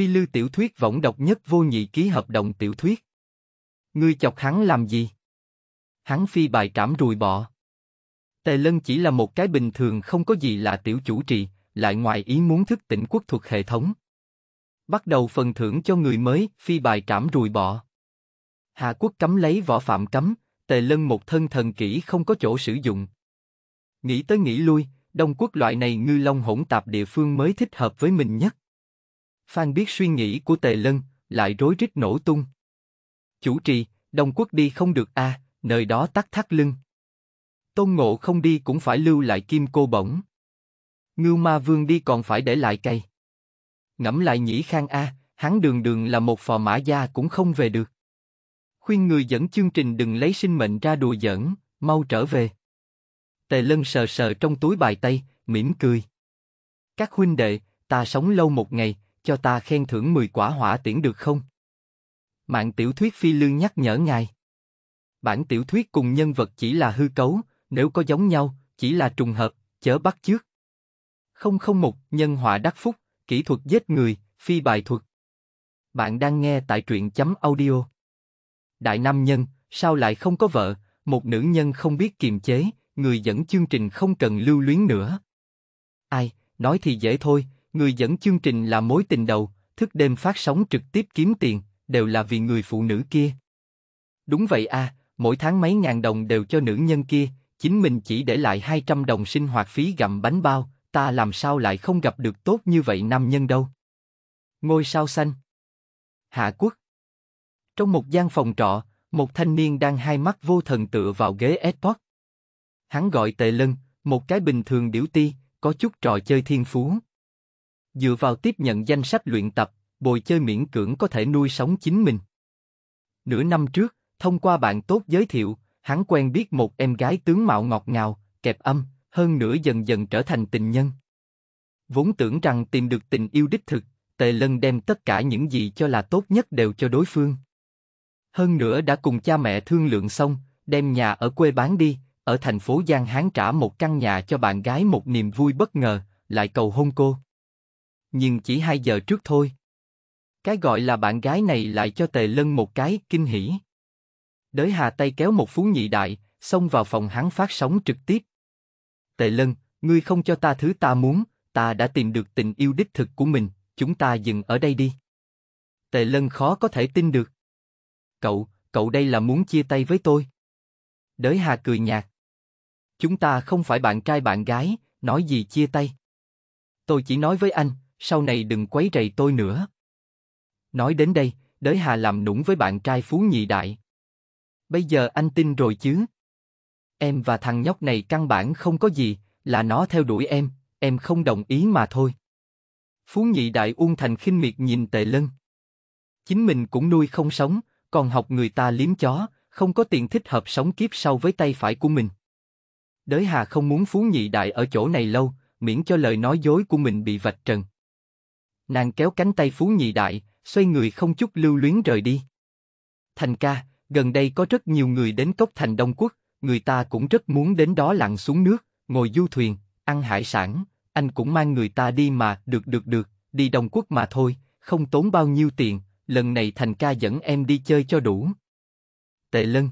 Phi Lưu tiểu thuyết võng độc nhất vô nhị ký hợp đồng tiểu thuyết. Ngươi chọc hắn làm gì? Hắn phi bài trảm rùi bọ. Tề Lân chỉ là một cái bình thường không có gì là tiểu chủ trì, lại ngoài ý muốn thức tỉnh quốc thuật hệ thống. Bắt đầu phần thưởng cho người mới, phi bài trảm rùi bọ. Hạ quốc cấm lấy võ phạm cấm, Tề Lân một thân thần kỹ không có chỗ sử dụng. Nghĩ tới nghĩ lui, Đông quốc loại này ngư long hỗn tạp địa phương mới thích hợp với mình nhất. Phan biết suy nghĩ của Tề Lân, lại rối rít nổ tung. Chủ trì, Đông Quốc đi không được a, à, nơi đó tắt thắt lưng. Tôn Ngộ không đi cũng phải lưu lại kim cô bổng. Ngưu Ma Vương đi còn phải để lại cây. Ngẫm lại nhĩ khang a, à, hắn đường đường là một phò mã gia cũng không về được. Khuyên người dẫn chương trình đừng lấy sinh mệnh ra đùa giỡn, mau trở về. Tề lân sờ sờ trong túi bài tay, mỉm cười. Các huynh đệ, ta sống lâu một ngày, cho ta khen thưởng 10 quả hỏa tiễn được không? Mạng tiểu thuyết phi lương nhắc nhở ngài. Bản tiểu thuyết cùng nhân vật chỉ là hư cấu, nếu có giống nhau, chỉ là trùng hợp, chớ bắt chước. 001 Nhân họa đắc phúc, kỹ thuật giết người, phi bài thuật. Bạn đang nghe tại truyện chấm audio. Đại nam nhân, sao lại không có vợ, một nữ nhân không biết kiềm chế, người dẫn chương trình không cần lưu luyến nữa. Ai, nói thì dễ thôi, Người dẫn chương trình là mối tình đầu, thức đêm phát sóng trực tiếp kiếm tiền, đều là vì người phụ nữ kia. Đúng vậy à, mỗi tháng mấy ngàn đồng đều cho nữ nhân kia, chính mình chỉ để lại 200 đồng sinh hoạt phí gặm bánh bao, ta làm sao lại không gặp được tốt như vậy nam nhân đâu. Ngôi sao xanh Hạ Quốc Trong một gian phòng trọ, một thanh niên đang hai mắt vô thần tựa vào ghế Xbox. Hắn gọi Tề Lân, một cái bình thường điểu ti, có chút trò chơi thiên phú dựa vào tiếp nhận danh sách luyện tập, bồi chơi miễn cưỡng có thể nuôi sống chính mình. Nửa năm trước, thông qua bạn tốt giới thiệu, hắn quen biết một em gái tướng mạo ngọt ngào, kẹp âm, hơn nữa dần dần trở thành tình nhân. Vốn tưởng rằng tìm được tình yêu đích thực, Tề Lân đem tất cả những gì cho là tốt nhất đều cho đối phương. Hơn nữa đã cùng cha mẹ thương lượng xong, đem nhà ở quê bán đi, ở thành phố Giang Hán trả một căn nhà cho bạn gái một niềm vui bất ngờ, lại cầu hôn cô nhưng chỉ hai giờ trước thôi. Cái gọi là bạn gái này lại cho Tề Lân một cái kinh hỉ. Đới Hà tay kéo một phú nhị đại, xông vào phòng hắn phát sóng trực tiếp. Tề Lân, ngươi không cho ta thứ ta muốn, ta đã tìm được tình yêu đích thực của mình, chúng ta dừng ở đây đi. Tề Lân khó có thể tin được. Cậu, cậu đây là muốn chia tay với tôi. Đới Hà cười nhạt. Chúng ta không phải bạn trai bạn gái, nói gì chia tay. Tôi chỉ nói với anh, sau này đừng quấy rầy tôi nữa. Nói đến đây, đới hà làm nũng với bạn trai phú nhị đại. Bây giờ anh tin rồi chứ? Em và thằng nhóc này căn bản không có gì, là nó theo đuổi em, em không đồng ý mà thôi. Phú nhị đại uông thành khinh miệt nhìn tề lân. Chính mình cũng nuôi không sống, còn học người ta liếm chó, không có tiền thích hợp sống kiếp sau với tay phải của mình. Đới hà không muốn phú nhị đại ở chỗ này lâu, miễn cho lời nói dối của mình bị vạch trần. Nàng kéo cánh tay Phú Nhị Đại, xoay người không chút lưu luyến rời đi. Thành ca, gần đây có rất nhiều người đến cốc thành Đông Quốc, người ta cũng rất muốn đến đó lặn xuống nước, ngồi du thuyền, ăn hải sản, anh cũng mang người ta đi mà, được được được, đi Đông Quốc mà thôi, không tốn bao nhiêu tiền, lần này Thành ca dẫn em đi chơi cho đủ. Tệ lân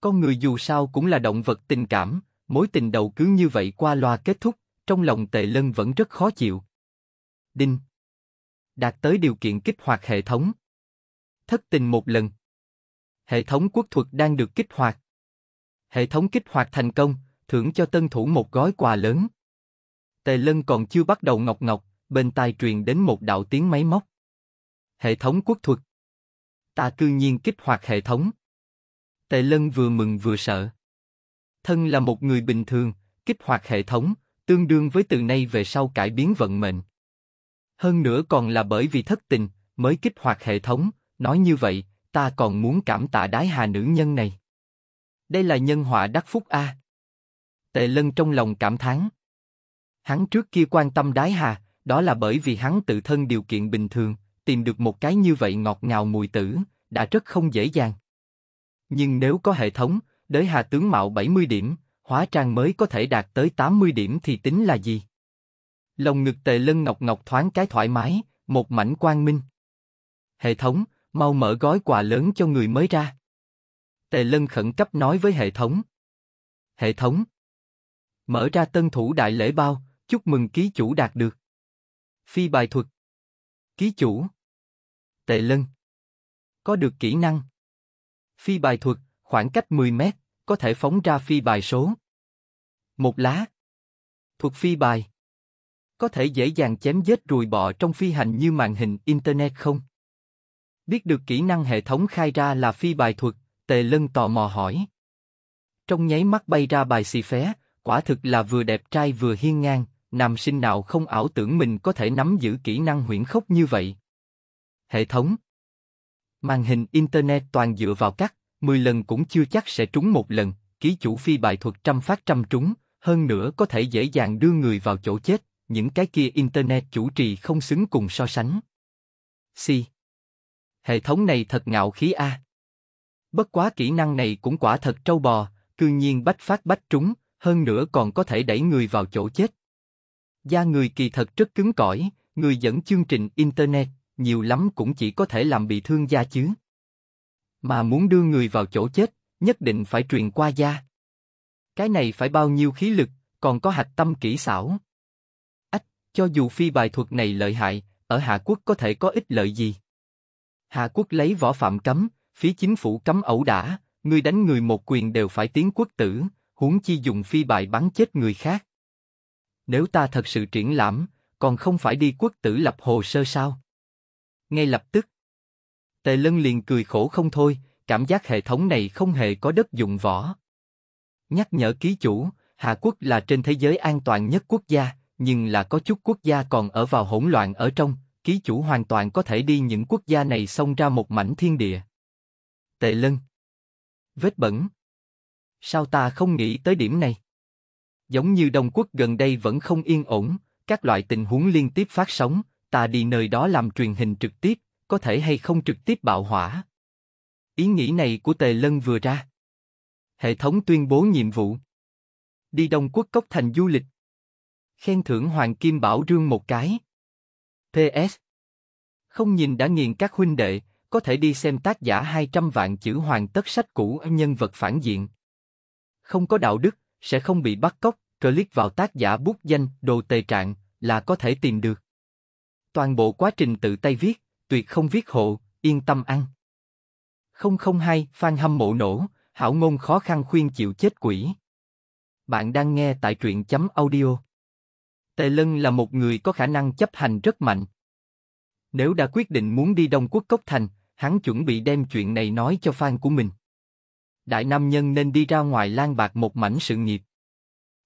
Con người dù sao cũng là động vật tình cảm, mối tình đầu cứ như vậy qua loa kết thúc, trong lòng tệ lân vẫn rất khó chịu. Đinh đạt tới điều kiện kích hoạt hệ thống. Thất tình một lần. Hệ thống quốc thuật đang được kích hoạt. Hệ thống kích hoạt thành công, thưởng cho tân thủ một gói quà lớn. Tề lân còn chưa bắt đầu ngọc ngọc, bên tai truyền đến một đạo tiếng máy móc. Hệ thống quốc thuật. Ta cư nhiên kích hoạt hệ thống. Tề lân vừa mừng vừa sợ. Thân là một người bình thường, kích hoạt hệ thống, tương đương với từ nay về sau cải biến vận mệnh hơn nữa còn là bởi vì thất tình mới kích hoạt hệ thống. Nói như vậy, ta còn muốn cảm tạ đái hà nữ nhân này. Đây là nhân họa đắc phúc a. Tề Lân trong lòng cảm thán. Hắn trước kia quan tâm đái hà, đó là bởi vì hắn tự thân điều kiện bình thường, tìm được một cái như vậy ngọt ngào mùi tử, đã rất không dễ dàng. Nhưng nếu có hệ thống, đới hà tướng mạo 70 điểm, hóa trang mới có thể đạt tới 80 điểm thì tính là gì? Lồng ngực tề lân ngọc ngọc thoáng cái thoải mái, một mảnh quang minh. Hệ thống, mau mở gói quà lớn cho người mới ra. Tề lân khẩn cấp nói với hệ thống. Hệ thống. Mở ra tân thủ đại lễ bao, chúc mừng ký chủ đạt được. Phi bài thuật. Ký chủ. tề lân. Có được kỹ năng. Phi bài thuật, khoảng cách 10 mét, có thể phóng ra phi bài số. Một lá. Thuật phi bài. Có thể dễ dàng chém giết ruồi bọ trong phi hành như màn hình Internet không? Biết được kỹ năng hệ thống khai ra là phi bài thuật, Tề Lân tò mò hỏi. Trong nháy mắt bay ra bài xì phé, quả thực là vừa đẹp trai vừa hiên ngang, nam sinh nào không ảo tưởng mình có thể nắm giữ kỹ năng huyễn khốc như vậy. Hệ thống Màn hình Internet toàn dựa vào cắt, 10 lần cũng chưa chắc sẽ trúng một lần, ký chủ phi bài thuật trăm phát trăm trúng, hơn nữa có thể dễ dàng đưa người vào chỗ chết, những cái kia Internet chủ trì không xứng cùng so sánh. Si. Hệ thống này thật ngạo khí a. Bất quá kỹ năng này cũng quả thật trâu bò, cư nhiên bách phát bách trúng, hơn nữa còn có thể đẩy người vào chỗ chết. Da người kỳ thật rất cứng cỏi, người dẫn chương trình Internet, nhiều lắm cũng chỉ có thể làm bị thương da chứ. Mà muốn đưa người vào chỗ chết, nhất định phải truyền qua da. Cái này phải bao nhiêu khí lực, còn có hạch tâm kỹ xảo. Cho dù phi bài thuật này lợi hại, ở Hạ Quốc có thể có ích lợi gì? Hạ Quốc lấy võ phạm cấm, phía chính phủ cấm ẩu đả, người đánh người một quyền đều phải tiến quốc tử, huống chi dùng phi bài bắn chết người khác. Nếu ta thật sự triển lãm, còn không phải đi quốc tử lập hồ sơ sao? Ngay lập tức, Tề Lân liền cười khổ không thôi, cảm giác hệ thống này không hề có đất dụng võ. Nhắc nhở ký chủ, Hạ Quốc là trên thế giới an toàn nhất quốc gia, nhưng là có chút quốc gia còn ở vào hỗn loạn ở trong, ký chủ hoàn toàn có thể đi những quốc gia này xông ra một mảnh thiên địa. Tệ lân. Vết bẩn. Sao ta không nghĩ tới điểm này? Giống như Đông Quốc gần đây vẫn không yên ổn, các loại tình huống liên tiếp phát sóng, ta đi nơi đó làm truyền hình trực tiếp, có thể hay không trực tiếp bạo hỏa. Ý nghĩ này của Tề Lân vừa ra. Hệ thống tuyên bố nhiệm vụ. Đi Đông Quốc Cốc Thành du lịch, Khen thưởng Hoàng Kim Bảo Rương một cái. PS. Không nhìn đã nghiền các huynh đệ, có thể đi xem tác giả 200 vạn chữ hoàng tất sách cũ nhân vật phản diện. Không có đạo đức, sẽ không bị bắt cóc, click vào tác giả bút danh, đồ tề trạng, là có thể tìm được. Toàn bộ quá trình tự tay viết, tuyệt không viết hộ, yên tâm ăn. 002, Phan hâm mộ nổ, hảo ngôn khó khăn khuyên chịu chết quỷ. Bạn đang nghe tại truyện chấm audio. Tề Lân là một người có khả năng chấp hành rất mạnh. Nếu đã quyết định muốn đi Đông Quốc Cốc Thành, hắn chuẩn bị đem chuyện này nói cho fan của mình. Đại nam nhân nên đi ra ngoài lan bạc một mảnh sự nghiệp.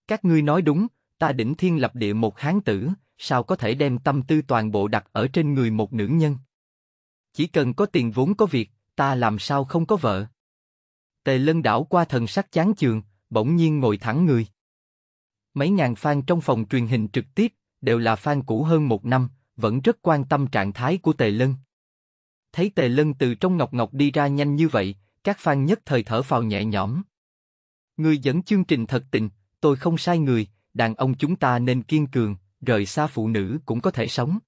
Các ngươi nói đúng, ta đỉnh thiên lập địa một hán tử, sao có thể đem tâm tư toàn bộ đặt ở trên người một nữ nhân? Chỉ cần có tiền vốn có việc, ta làm sao không có vợ? Tề lân đảo qua thần sắc chán chường, bỗng nhiên ngồi thẳng người mấy ngàn fan trong phòng truyền hình trực tiếp, đều là fan cũ hơn một năm, vẫn rất quan tâm trạng thái của Tề Lân. Thấy Tề Lân từ trong ngọc ngọc đi ra nhanh như vậy, các fan nhất thời thở phào nhẹ nhõm. Người dẫn chương trình thật tình, tôi không sai người, đàn ông chúng ta nên kiên cường, rời xa phụ nữ cũng có thể sống.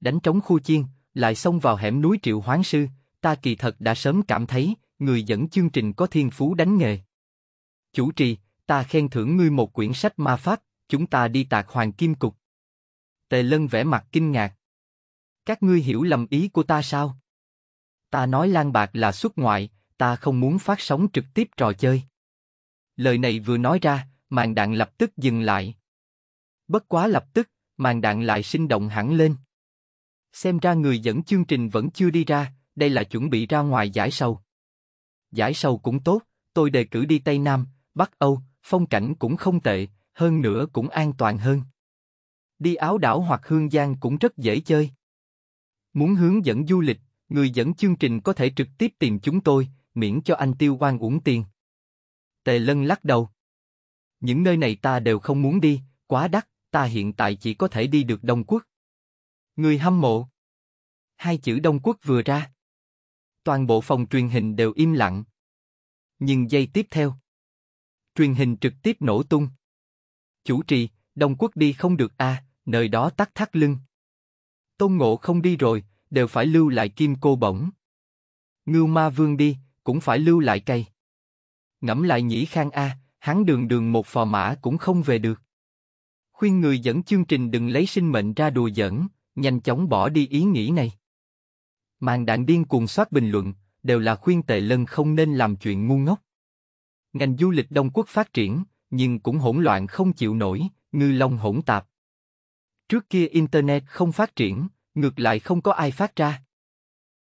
Đánh trống khu chiên, lại xông vào hẻm núi triệu hoán sư, ta kỳ thật đã sớm cảm thấy, người dẫn chương trình có thiên phú đánh nghề. Chủ trì, ta khen thưởng ngươi một quyển sách ma pháp, chúng ta đi tạc hoàng kim cục. Tề Lân vẽ mặt kinh ngạc. Các ngươi hiểu lầm ý của ta sao? Ta nói lang bạc là xuất ngoại, ta không muốn phát sóng trực tiếp trò chơi. Lời này vừa nói ra, màn đạn lập tức dừng lại. Bất quá lập tức, màn đạn lại sinh động hẳn lên. Xem ra người dẫn chương trình vẫn chưa đi ra, đây là chuẩn bị ra ngoài giải sầu. Giải sầu cũng tốt, tôi đề cử đi Tây Nam, Bắc Âu, phong cảnh cũng không tệ, hơn nữa cũng an toàn hơn. Đi áo đảo hoặc hương giang cũng rất dễ chơi. Muốn hướng dẫn du lịch, người dẫn chương trình có thể trực tiếp tìm chúng tôi, miễn cho anh tiêu quan uống tiền. Tề lân lắc đầu. Những nơi này ta đều không muốn đi, quá đắt, ta hiện tại chỉ có thể đi được Đông Quốc. Người hâm mộ. Hai chữ Đông Quốc vừa ra. Toàn bộ phòng truyền hình đều im lặng. Nhưng giây tiếp theo truyền hình trực tiếp nổ tung. Chủ trì, Đông Quốc đi không được à, nơi đó tắc thắt lưng. Tôn Ngộ không đi rồi, đều phải lưu lại kim cô bổng. Ngưu Ma Vương đi, cũng phải lưu lại cây. Ngẫm lại nhĩ khang a, à, hắn đường đường một phò mã cũng không về được. Khuyên người dẫn chương trình đừng lấy sinh mệnh ra đùa giỡn, nhanh chóng bỏ đi ý nghĩ này. Màn đạn điên cuồng soát bình luận, đều là khuyên tệ lân không nên làm chuyện ngu ngốc. Ngành du lịch Đông Quốc phát triển, nhưng cũng hỗn loạn không chịu nổi, ngư long hỗn tạp. Trước kia Internet không phát triển, ngược lại không có ai phát ra.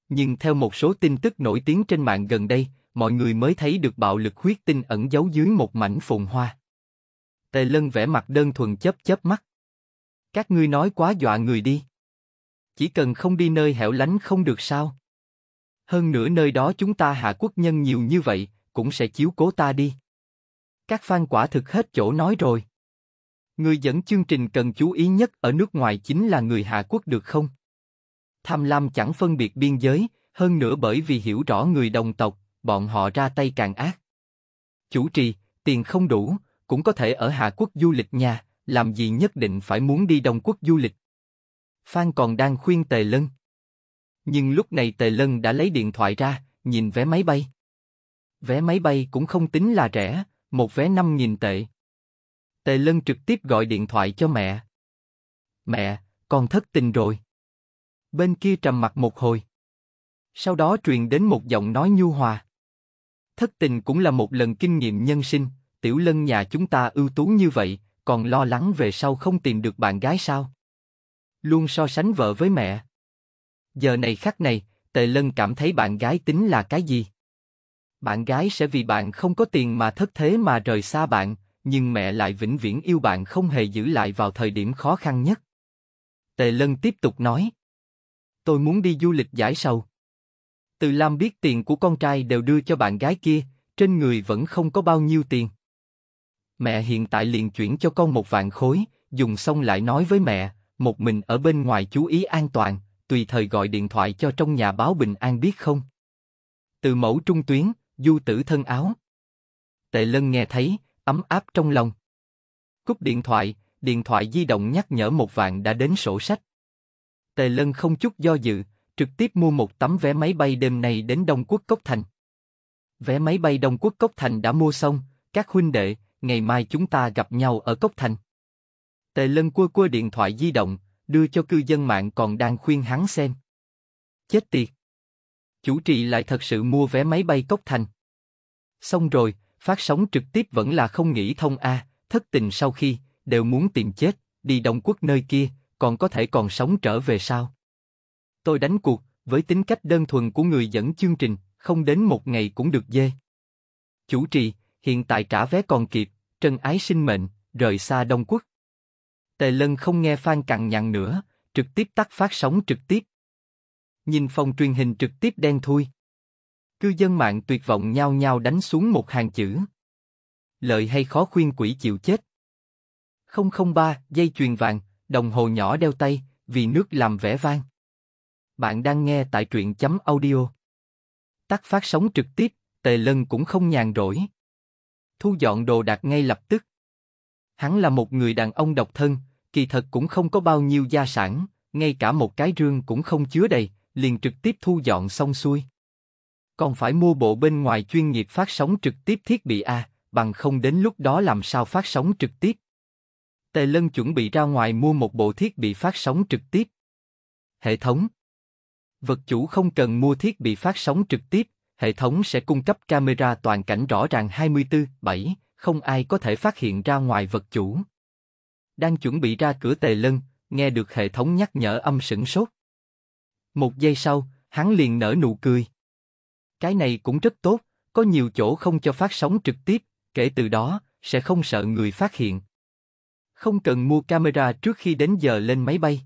Nhưng theo một số tin tức nổi tiếng trên mạng gần đây, mọi người mới thấy được bạo lực huyết tinh ẩn giấu dưới một mảnh phùng hoa. Tề lân vẽ mặt đơn thuần chớp chớp mắt. Các ngươi nói quá dọa người đi. Chỉ cần không đi nơi hẻo lánh không được sao. Hơn nữa nơi đó chúng ta hạ quốc nhân nhiều như vậy, cũng sẽ chiếu cố ta đi. Các phan quả thực hết chỗ nói rồi. Người dẫn chương trình cần chú ý nhất ở nước ngoài chính là người Hạ Quốc được không? Tham lam chẳng phân biệt biên giới, hơn nữa bởi vì hiểu rõ người đồng tộc, bọn họ ra tay càng ác. Chủ trì, tiền không đủ, cũng có thể ở Hạ Quốc du lịch nhà, làm gì nhất định phải muốn đi Đông Quốc du lịch. Phan còn đang khuyên Tề Lân. Nhưng lúc này Tề Lân đã lấy điện thoại ra, nhìn vé máy bay vé máy bay cũng không tính là rẻ, một vé 5.000 tệ. Tề Lân trực tiếp gọi điện thoại cho mẹ. Mẹ, con thất tình rồi. Bên kia trầm mặt một hồi. Sau đó truyền đến một giọng nói nhu hòa. Thất tình cũng là một lần kinh nghiệm nhân sinh, tiểu lân nhà chúng ta ưu tú như vậy, còn lo lắng về sau không tìm được bạn gái sao? Luôn so sánh vợ với mẹ. Giờ này khắc này, Tề Lân cảm thấy bạn gái tính là cái gì? Bạn gái sẽ vì bạn không có tiền mà thất thế mà rời xa bạn, nhưng mẹ lại vĩnh viễn yêu bạn không hề giữ lại vào thời điểm khó khăn nhất. Tề Lân tiếp tục nói. Tôi muốn đi du lịch giải sầu. Từ Lam biết tiền của con trai đều đưa cho bạn gái kia, trên người vẫn không có bao nhiêu tiền. Mẹ hiện tại liền chuyển cho con một vạn khối, dùng xong lại nói với mẹ, một mình ở bên ngoài chú ý an toàn, tùy thời gọi điện thoại cho trong nhà báo bình an biết không. Từ mẫu trung tuyến, du tử thân áo. Tề lân nghe thấy, ấm áp trong lòng. Cúp điện thoại, điện thoại di động nhắc nhở một vạn đã đến sổ sách. Tề lân không chút do dự, trực tiếp mua một tấm vé máy bay đêm nay đến Đông Quốc Cốc Thành. Vé máy bay Đông Quốc Cốc Thành đã mua xong, các huynh đệ, ngày mai chúng ta gặp nhau ở Cốc Thành. Tề lân cua cua điện thoại di động, đưa cho cư dân mạng còn đang khuyên hắn xem. Chết tiệt! chủ trì lại thật sự mua vé máy bay cốc thành. Xong rồi, phát sóng trực tiếp vẫn là không nghĩ thông a, thất tình sau khi, đều muốn tìm chết, đi đồng quốc nơi kia, còn có thể còn sống trở về sao? Tôi đánh cuộc, với tính cách đơn thuần của người dẫn chương trình, không đến một ngày cũng được dê. Chủ trì, hiện tại trả vé còn kịp, trân ái sinh mệnh, rời xa Đông Quốc. Tề Lân không nghe Phan cằn nhằn nữa, trực tiếp tắt phát sóng trực tiếp, nhìn phòng truyền hình trực tiếp đen thui. Cư dân mạng tuyệt vọng nhau nhau đánh xuống một hàng chữ. Lợi hay khó khuyên quỷ chịu chết. 003, dây chuyền vàng, đồng hồ nhỏ đeo tay, vì nước làm vẻ vang. Bạn đang nghe tại truyện chấm audio. Tắt phát sóng trực tiếp, tề lân cũng không nhàn rỗi. Thu dọn đồ đạc ngay lập tức. Hắn là một người đàn ông độc thân, kỳ thật cũng không có bao nhiêu gia sản, ngay cả một cái rương cũng không chứa đầy, liền trực tiếp thu dọn xong xuôi. Còn phải mua bộ bên ngoài chuyên nghiệp phát sóng trực tiếp thiết bị A, bằng không đến lúc đó làm sao phát sóng trực tiếp. Tề Lân chuẩn bị ra ngoài mua một bộ thiết bị phát sóng trực tiếp. Hệ thống Vật chủ không cần mua thiết bị phát sóng trực tiếp, hệ thống sẽ cung cấp camera toàn cảnh rõ ràng 24-7, không ai có thể phát hiện ra ngoài vật chủ. Đang chuẩn bị ra cửa Tề Lân, nghe được hệ thống nhắc nhở âm sửng sốt. Một giây sau, hắn liền nở nụ cười. Cái này cũng rất tốt, có nhiều chỗ không cho phát sóng trực tiếp, kể từ đó, sẽ không sợ người phát hiện. Không cần mua camera trước khi đến giờ lên máy bay.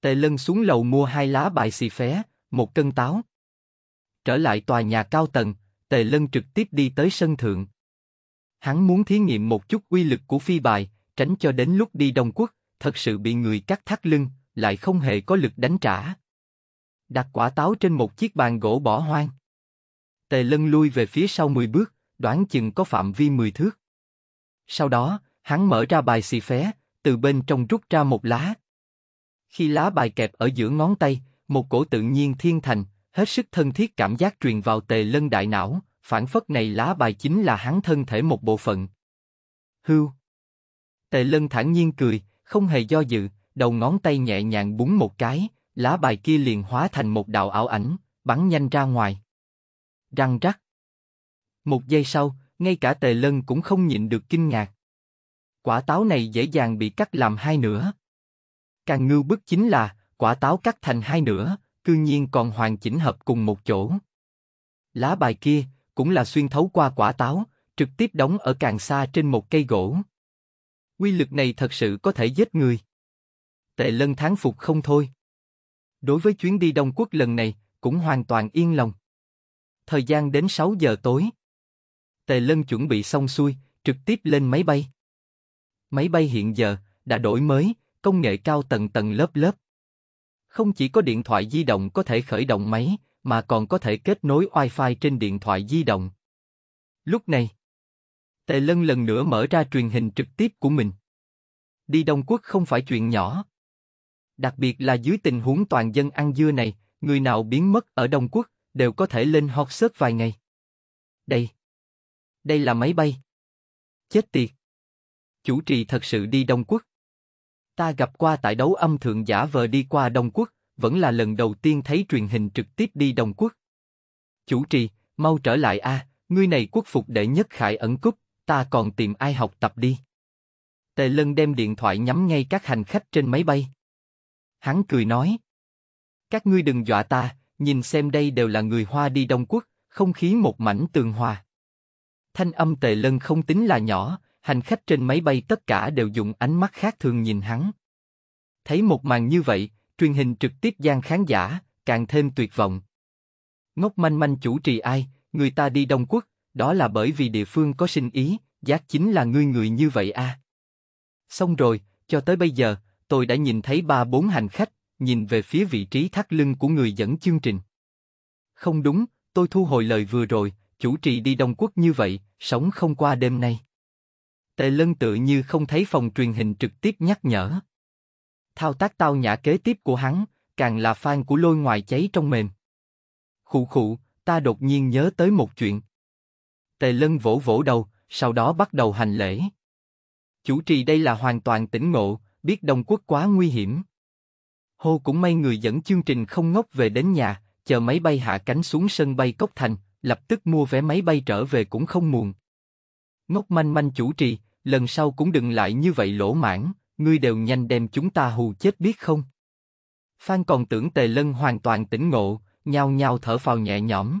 Tề lân xuống lầu mua hai lá bài xì phé, một cân táo. Trở lại tòa nhà cao tầng, Tề Lân trực tiếp đi tới sân thượng. Hắn muốn thí nghiệm một chút uy lực của phi bài, tránh cho đến lúc đi Đông Quốc, thật sự bị người cắt thắt lưng, lại không hề có lực đánh trả đặt quả táo trên một chiếc bàn gỗ bỏ hoang. Tề lân lui về phía sau 10 bước, đoán chừng có phạm vi 10 thước. Sau đó, hắn mở ra bài xì phé, từ bên trong rút ra một lá. Khi lá bài kẹp ở giữa ngón tay, một cổ tự nhiên thiên thành, hết sức thân thiết cảm giác truyền vào tề lân đại não, phản phất này lá bài chính là hắn thân thể một bộ phận. Hưu. Tề lân thản nhiên cười, không hề do dự, đầu ngón tay nhẹ nhàng búng một cái, lá bài kia liền hóa thành một đạo ảo ảnh, bắn nhanh ra ngoài. Răng rắc. Một giây sau, ngay cả tề lân cũng không nhịn được kinh ngạc. Quả táo này dễ dàng bị cắt làm hai nửa. Càng ngưu bức chính là, quả táo cắt thành hai nửa, cư nhiên còn hoàn chỉnh hợp cùng một chỗ. Lá bài kia, cũng là xuyên thấu qua quả táo, trực tiếp đóng ở càng xa trên một cây gỗ. Quy lực này thật sự có thể giết người. Tệ lân tháng phục không thôi đối với chuyến đi Đông Quốc lần này, cũng hoàn toàn yên lòng. Thời gian đến 6 giờ tối. Tề Lân chuẩn bị xong xuôi, trực tiếp lên máy bay. Máy bay hiện giờ đã đổi mới, công nghệ cao tầng tầng lớp lớp. Không chỉ có điện thoại di động có thể khởi động máy, mà còn có thể kết nối Wi-Fi trên điện thoại di động. Lúc này, Tề Lân lần nữa mở ra truyền hình trực tiếp của mình. Đi Đông Quốc không phải chuyện nhỏ đặc biệt là dưới tình huống toàn dân ăn dưa này, người nào biến mất ở Đông Quốc đều có thể lên hot search vài ngày. Đây, đây là máy bay. Chết tiệt. Chủ trì thật sự đi Đông Quốc. Ta gặp qua tại đấu âm thượng giả vờ đi qua Đông Quốc, vẫn là lần đầu tiên thấy truyền hình trực tiếp đi Đông Quốc. Chủ trì, mau trở lại a, à, ngươi này quốc phục đệ nhất khải ẩn cúc, ta còn tìm ai học tập đi. Tề Lân đem điện thoại nhắm ngay các hành khách trên máy bay. Hắn cười nói. Các ngươi đừng dọa ta, nhìn xem đây đều là người Hoa đi Đông Quốc, không khí một mảnh tường hòa. Thanh âm tề lân không tính là nhỏ, hành khách trên máy bay tất cả đều dùng ánh mắt khác thường nhìn hắn. Thấy một màn như vậy, truyền hình trực tiếp gian khán giả, càng thêm tuyệt vọng. Ngốc manh manh chủ trì ai, người ta đi Đông Quốc, đó là bởi vì địa phương có sinh ý, giác chính là ngươi người như vậy a. À. Xong rồi, cho tới bây giờ, tôi đã nhìn thấy ba bốn hành khách, nhìn về phía vị trí thắt lưng của người dẫn chương trình. Không đúng, tôi thu hồi lời vừa rồi, chủ trì đi Đông Quốc như vậy, sống không qua đêm nay. Tề lân tự như không thấy phòng truyền hình trực tiếp nhắc nhở. Thao tác tao nhã kế tiếp của hắn, càng là fan của lôi ngoài cháy trong mềm. Khụ khụ, ta đột nhiên nhớ tới một chuyện. Tề lân vỗ vỗ đầu, sau đó bắt đầu hành lễ. Chủ trì đây là hoàn toàn tỉnh ngộ, biết Đông Quốc quá nguy hiểm. Hồ cũng may người dẫn chương trình không ngốc về đến nhà, chờ máy bay hạ cánh xuống sân bay Cốc Thành, lập tức mua vé máy bay trở về cũng không muộn. Ngốc manh manh chủ trì, lần sau cũng đừng lại như vậy lỗ mãn, ngươi đều nhanh đem chúng ta hù chết biết không? Phan còn tưởng Tề Lân hoàn toàn tỉnh ngộ, nhao nhao thở phào nhẹ nhõm.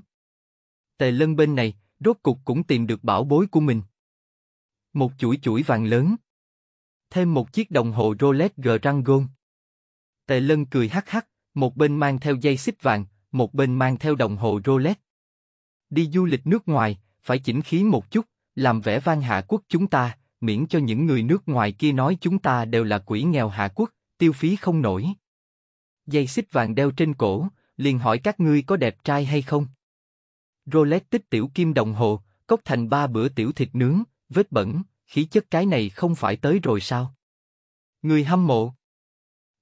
Tề Lân bên này, rốt cục cũng tìm được bảo bối của mình. Một chuỗi chuỗi vàng lớn, thêm một chiếc đồng hồ Rolex Grand Tề Lân cười hắc hắc, một bên mang theo dây xích vàng, một bên mang theo đồng hồ Rolex. Đi du lịch nước ngoài, phải chỉnh khí một chút, làm vẻ vang hạ quốc chúng ta, miễn cho những người nước ngoài kia nói chúng ta đều là quỷ nghèo hạ quốc, tiêu phí không nổi. Dây xích vàng đeo trên cổ, liền hỏi các ngươi có đẹp trai hay không. Rolex tích tiểu kim đồng hồ, cốc thành ba bữa tiểu thịt nướng, vết bẩn, khí chất cái này không phải tới rồi sao? Người hâm mộ.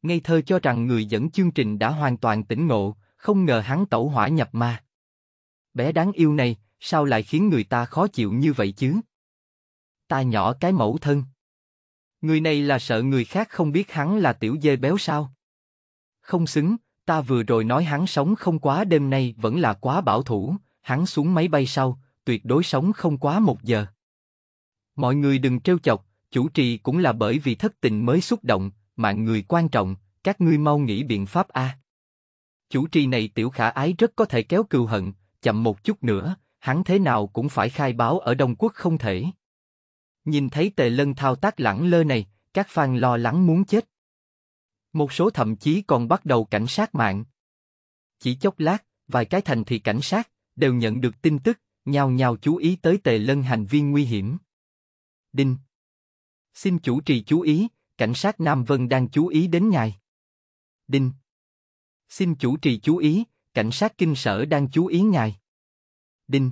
Ngây thơ cho rằng người dẫn chương trình đã hoàn toàn tỉnh ngộ, không ngờ hắn tẩu hỏa nhập ma. Bé đáng yêu này, sao lại khiến người ta khó chịu như vậy chứ? Ta nhỏ cái mẫu thân. Người này là sợ người khác không biết hắn là tiểu dê béo sao? Không xứng, ta vừa rồi nói hắn sống không quá đêm nay vẫn là quá bảo thủ, hắn xuống máy bay sau, tuyệt đối sống không quá một giờ. Mọi người đừng trêu chọc, chủ trì cũng là bởi vì thất tình mới xúc động, mạng người quan trọng, các ngươi mau nghĩ biện pháp a. À. Chủ trì này tiểu khả ái rất có thể kéo cừu hận, chậm một chút nữa, hắn thế nào cũng phải khai báo ở Đông Quốc không thể. Nhìn thấy tề lân thao tác lẳng lơ này, các fan lo lắng muốn chết. Một số thậm chí còn bắt đầu cảnh sát mạng. Chỉ chốc lát, vài cái thành thị cảnh sát, đều nhận được tin tức, nhao nhào chú ý tới tề lân hành vi nguy hiểm. Đinh. Xin chủ trì chú ý, cảnh sát Nam Vân đang chú ý đến ngài. Đinh. Xin chủ trì chú ý, cảnh sát kinh sở đang chú ý ngài. Đinh.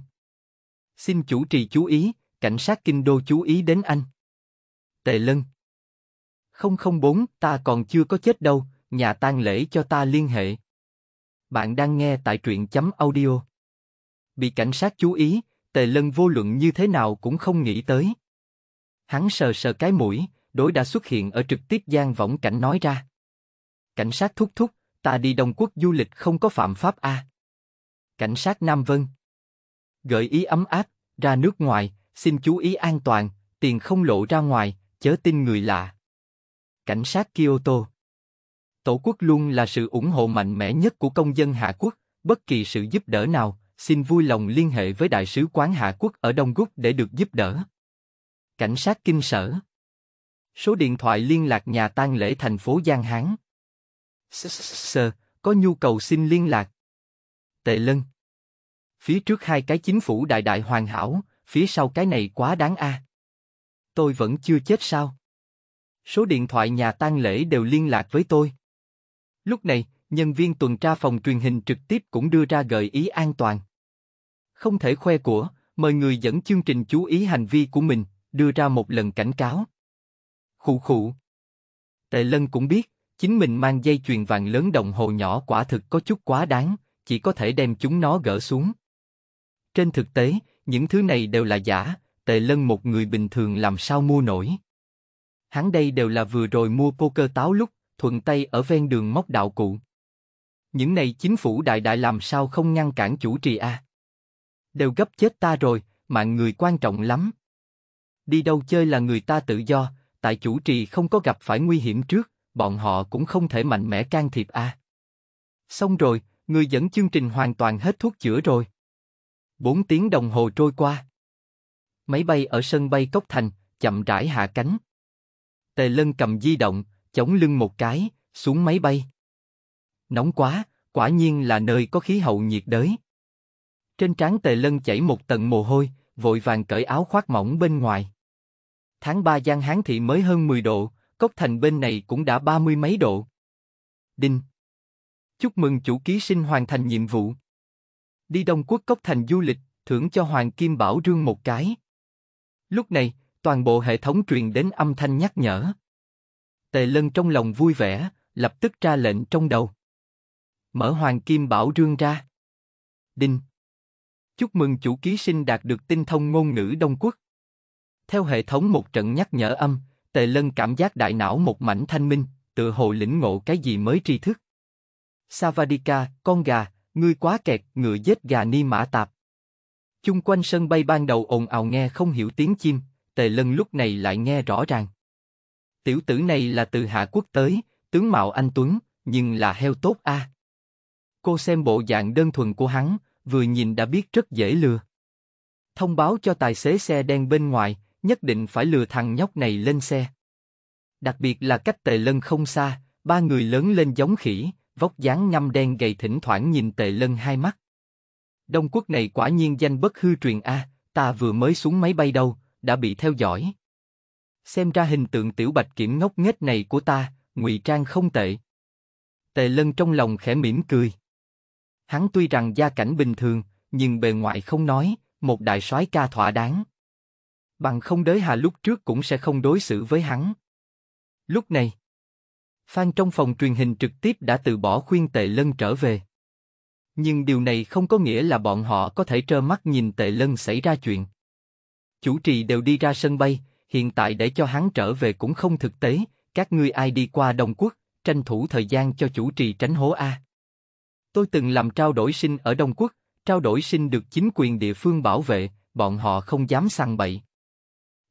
Xin chủ trì chú ý, cảnh sát kinh đô chú ý đến anh. Tề Lân. 004, ta còn chưa có chết đâu, nhà tang lễ cho ta liên hệ. Bạn đang nghe tại truyện chấm audio. Bị cảnh sát chú ý, Tề Lân vô luận như thế nào cũng không nghĩ tới. Hắn sờ sờ cái mũi, đối đã xuất hiện ở trực tiếp gian võng cảnh nói ra. Cảnh sát thúc thúc, ta đi Đông Quốc du lịch không có phạm pháp a. Cảnh sát Nam Vân. Gợi ý ấm áp, ra nước ngoài, xin chú ý an toàn, tiền không lộ ra ngoài, chớ tin người lạ. Cảnh sát Kyoto. Tổ quốc luôn là sự ủng hộ mạnh mẽ nhất của công dân Hạ Quốc, bất kỳ sự giúp đỡ nào, xin vui lòng liên hệ với Đại sứ quán Hạ Quốc ở Đông Quốc để được giúp đỡ. Cảnh sát kinh sở. Số điện thoại liên lạc nhà tang lễ thành phố Giang Hán. Sơ, có nhu cầu xin liên lạc. Tệ lân. Phía trước hai cái chính phủ đại đại hoàn hảo, phía sau cái này quá đáng a. À. Tôi vẫn chưa chết sao? Số điện thoại nhà tang lễ đều liên lạc với tôi. Lúc này, nhân viên tuần tra phòng truyền hình trực tiếp cũng đưa ra gợi ý an toàn. Không thể khoe của, mời người dẫn chương trình chú ý hành vi của mình, đưa ra một lần cảnh cáo. Khụ khụ. Tề Lân cũng biết, chính mình mang dây chuyền vàng lớn đồng hồ nhỏ quả thực có chút quá đáng, chỉ có thể đem chúng nó gỡ xuống. Trên thực tế, những thứ này đều là giả, Tề Lân một người bình thường làm sao mua nổi. Hắn đây đều là vừa rồi mua poker táo lúc, thuận tay ở ven đường móc đạo cụ. Những này chính phủ đại đại làm sao không ngăn cản chủ trì a? À? Đều gấp chết ta rồi, mạng người quan trọng lắm. Đi đâu chơi là người ta tự do, tại chủ trì không có gặp phải nguy hiểm trước, bọn họ cũng không thể mạnh mẽ can thiệp a. À. Xong rồi, người dẫn chương trình hoàn toàn hết thuốc chữa rồi. Bốn tiếng đồng hồ trôi qua. Máy bay ở sân bay Cốc Thành chậm rãi hạ cánh. Tề Lân cầm di động, chống lưng một cái, xuống máy bay. Nóng quá, quả nhiên là nơi có khí hậu nhiệt đới. Trên trán Tề Lân chảy một tầng mồ hôi, vội vàng cởi áo khoác mỏng bên ngoài tháng 3 Giang Hán Thị mới hơn 10 độ, Cốc Thành bên này cũng đã ba mươi mấy độ. Đinh Chúc mừng chủ ký sinh hoàn thành nhiệm vụ. Đi Đông Quốc Cốc Thành du lịch, thưởng cho Hoàng Kim Bảo Rương một cái. Lúc này, toàn bộ hệ thống truyền đến âm thanh nhắc nhở. Tề Lân trong lòng vui vẻ, lập tức ra lệnh trong đầu. Mở Hoàng Kim Bảo Rương ra. Đinh Chúc mừng chủ ký sinh đạt được tinh thông ngôn ngữ Đông Quốc. Theo hệ thống một trận nhắc nhở âm, Tề Lân cảm giác đại não một mảnh thanh minh, tự hồ lĩnh ngộ cái gì mới tri thức. Savadika, con gà, ngươi quá kẹt, ngựa giết gà ni mã tạp. Chung quanh sân bay ban đầu ồn ào nghe không hiểu tiếng chim, Tề Lân lúc này lại nghe rõ ràng. Tiểu tử này là từ Hạ Quốc tới, tướng mạo anh Tuấn, nhưng là heo tốt a. À. Cô xem bộ dạng đơn thuần của hắn, vừa nhìn đã biết rất dễ lừa. Thông báo cho tài xế xe đen bên ngoài, nhất định phải lừa thằng nhóc này lên xe. Đặc biệt là cách tề lân không xa, ba người lớn lên giống khỉ, vóc dáng ngăm đen gầy thỉnh thoảng nhìn tề lân hai mắt. Đông quốc này quả nhiên danh bất hư truyền A, ta vừa mới xuống máy bay đâu, đã bị theo dõi. Xem ra hình tượng tiểu bạch kiểm ngốc nghếch này của ta, ngụy trang không tệ. Tề lân trong lòng khẽ mỉm cười. Hắn tuy rằng gia cảnh bình thường, nhưng bề ngoại không nói, một đại soái ca thỏa đáng bằng không đới hà lúc trước cũng sẽ không đối xử với hắn. Lúc này, Phan trong phòng truyền hình trực tiếp đã từ bỏ khuyên Tệ Lân trở về. Nhưng điều này không có nghĩa là bọn họ có thể trơ mắt nhìn Tệ Lân xảy ra chuyện. Chủ trì đều đi ra sân bay, hiện tại để cho hắn trở về cũng không thực tế, các ngươi ai đi qua Đông Quốc, tranh thủ thời gian cho chủ trì tránh hố A. Tôi từng làm trao đổi sinh ở Đông Quốc, trao đổi sinh được chính quyền địa phương bảo vệ, bọn họ không dám săn bậy.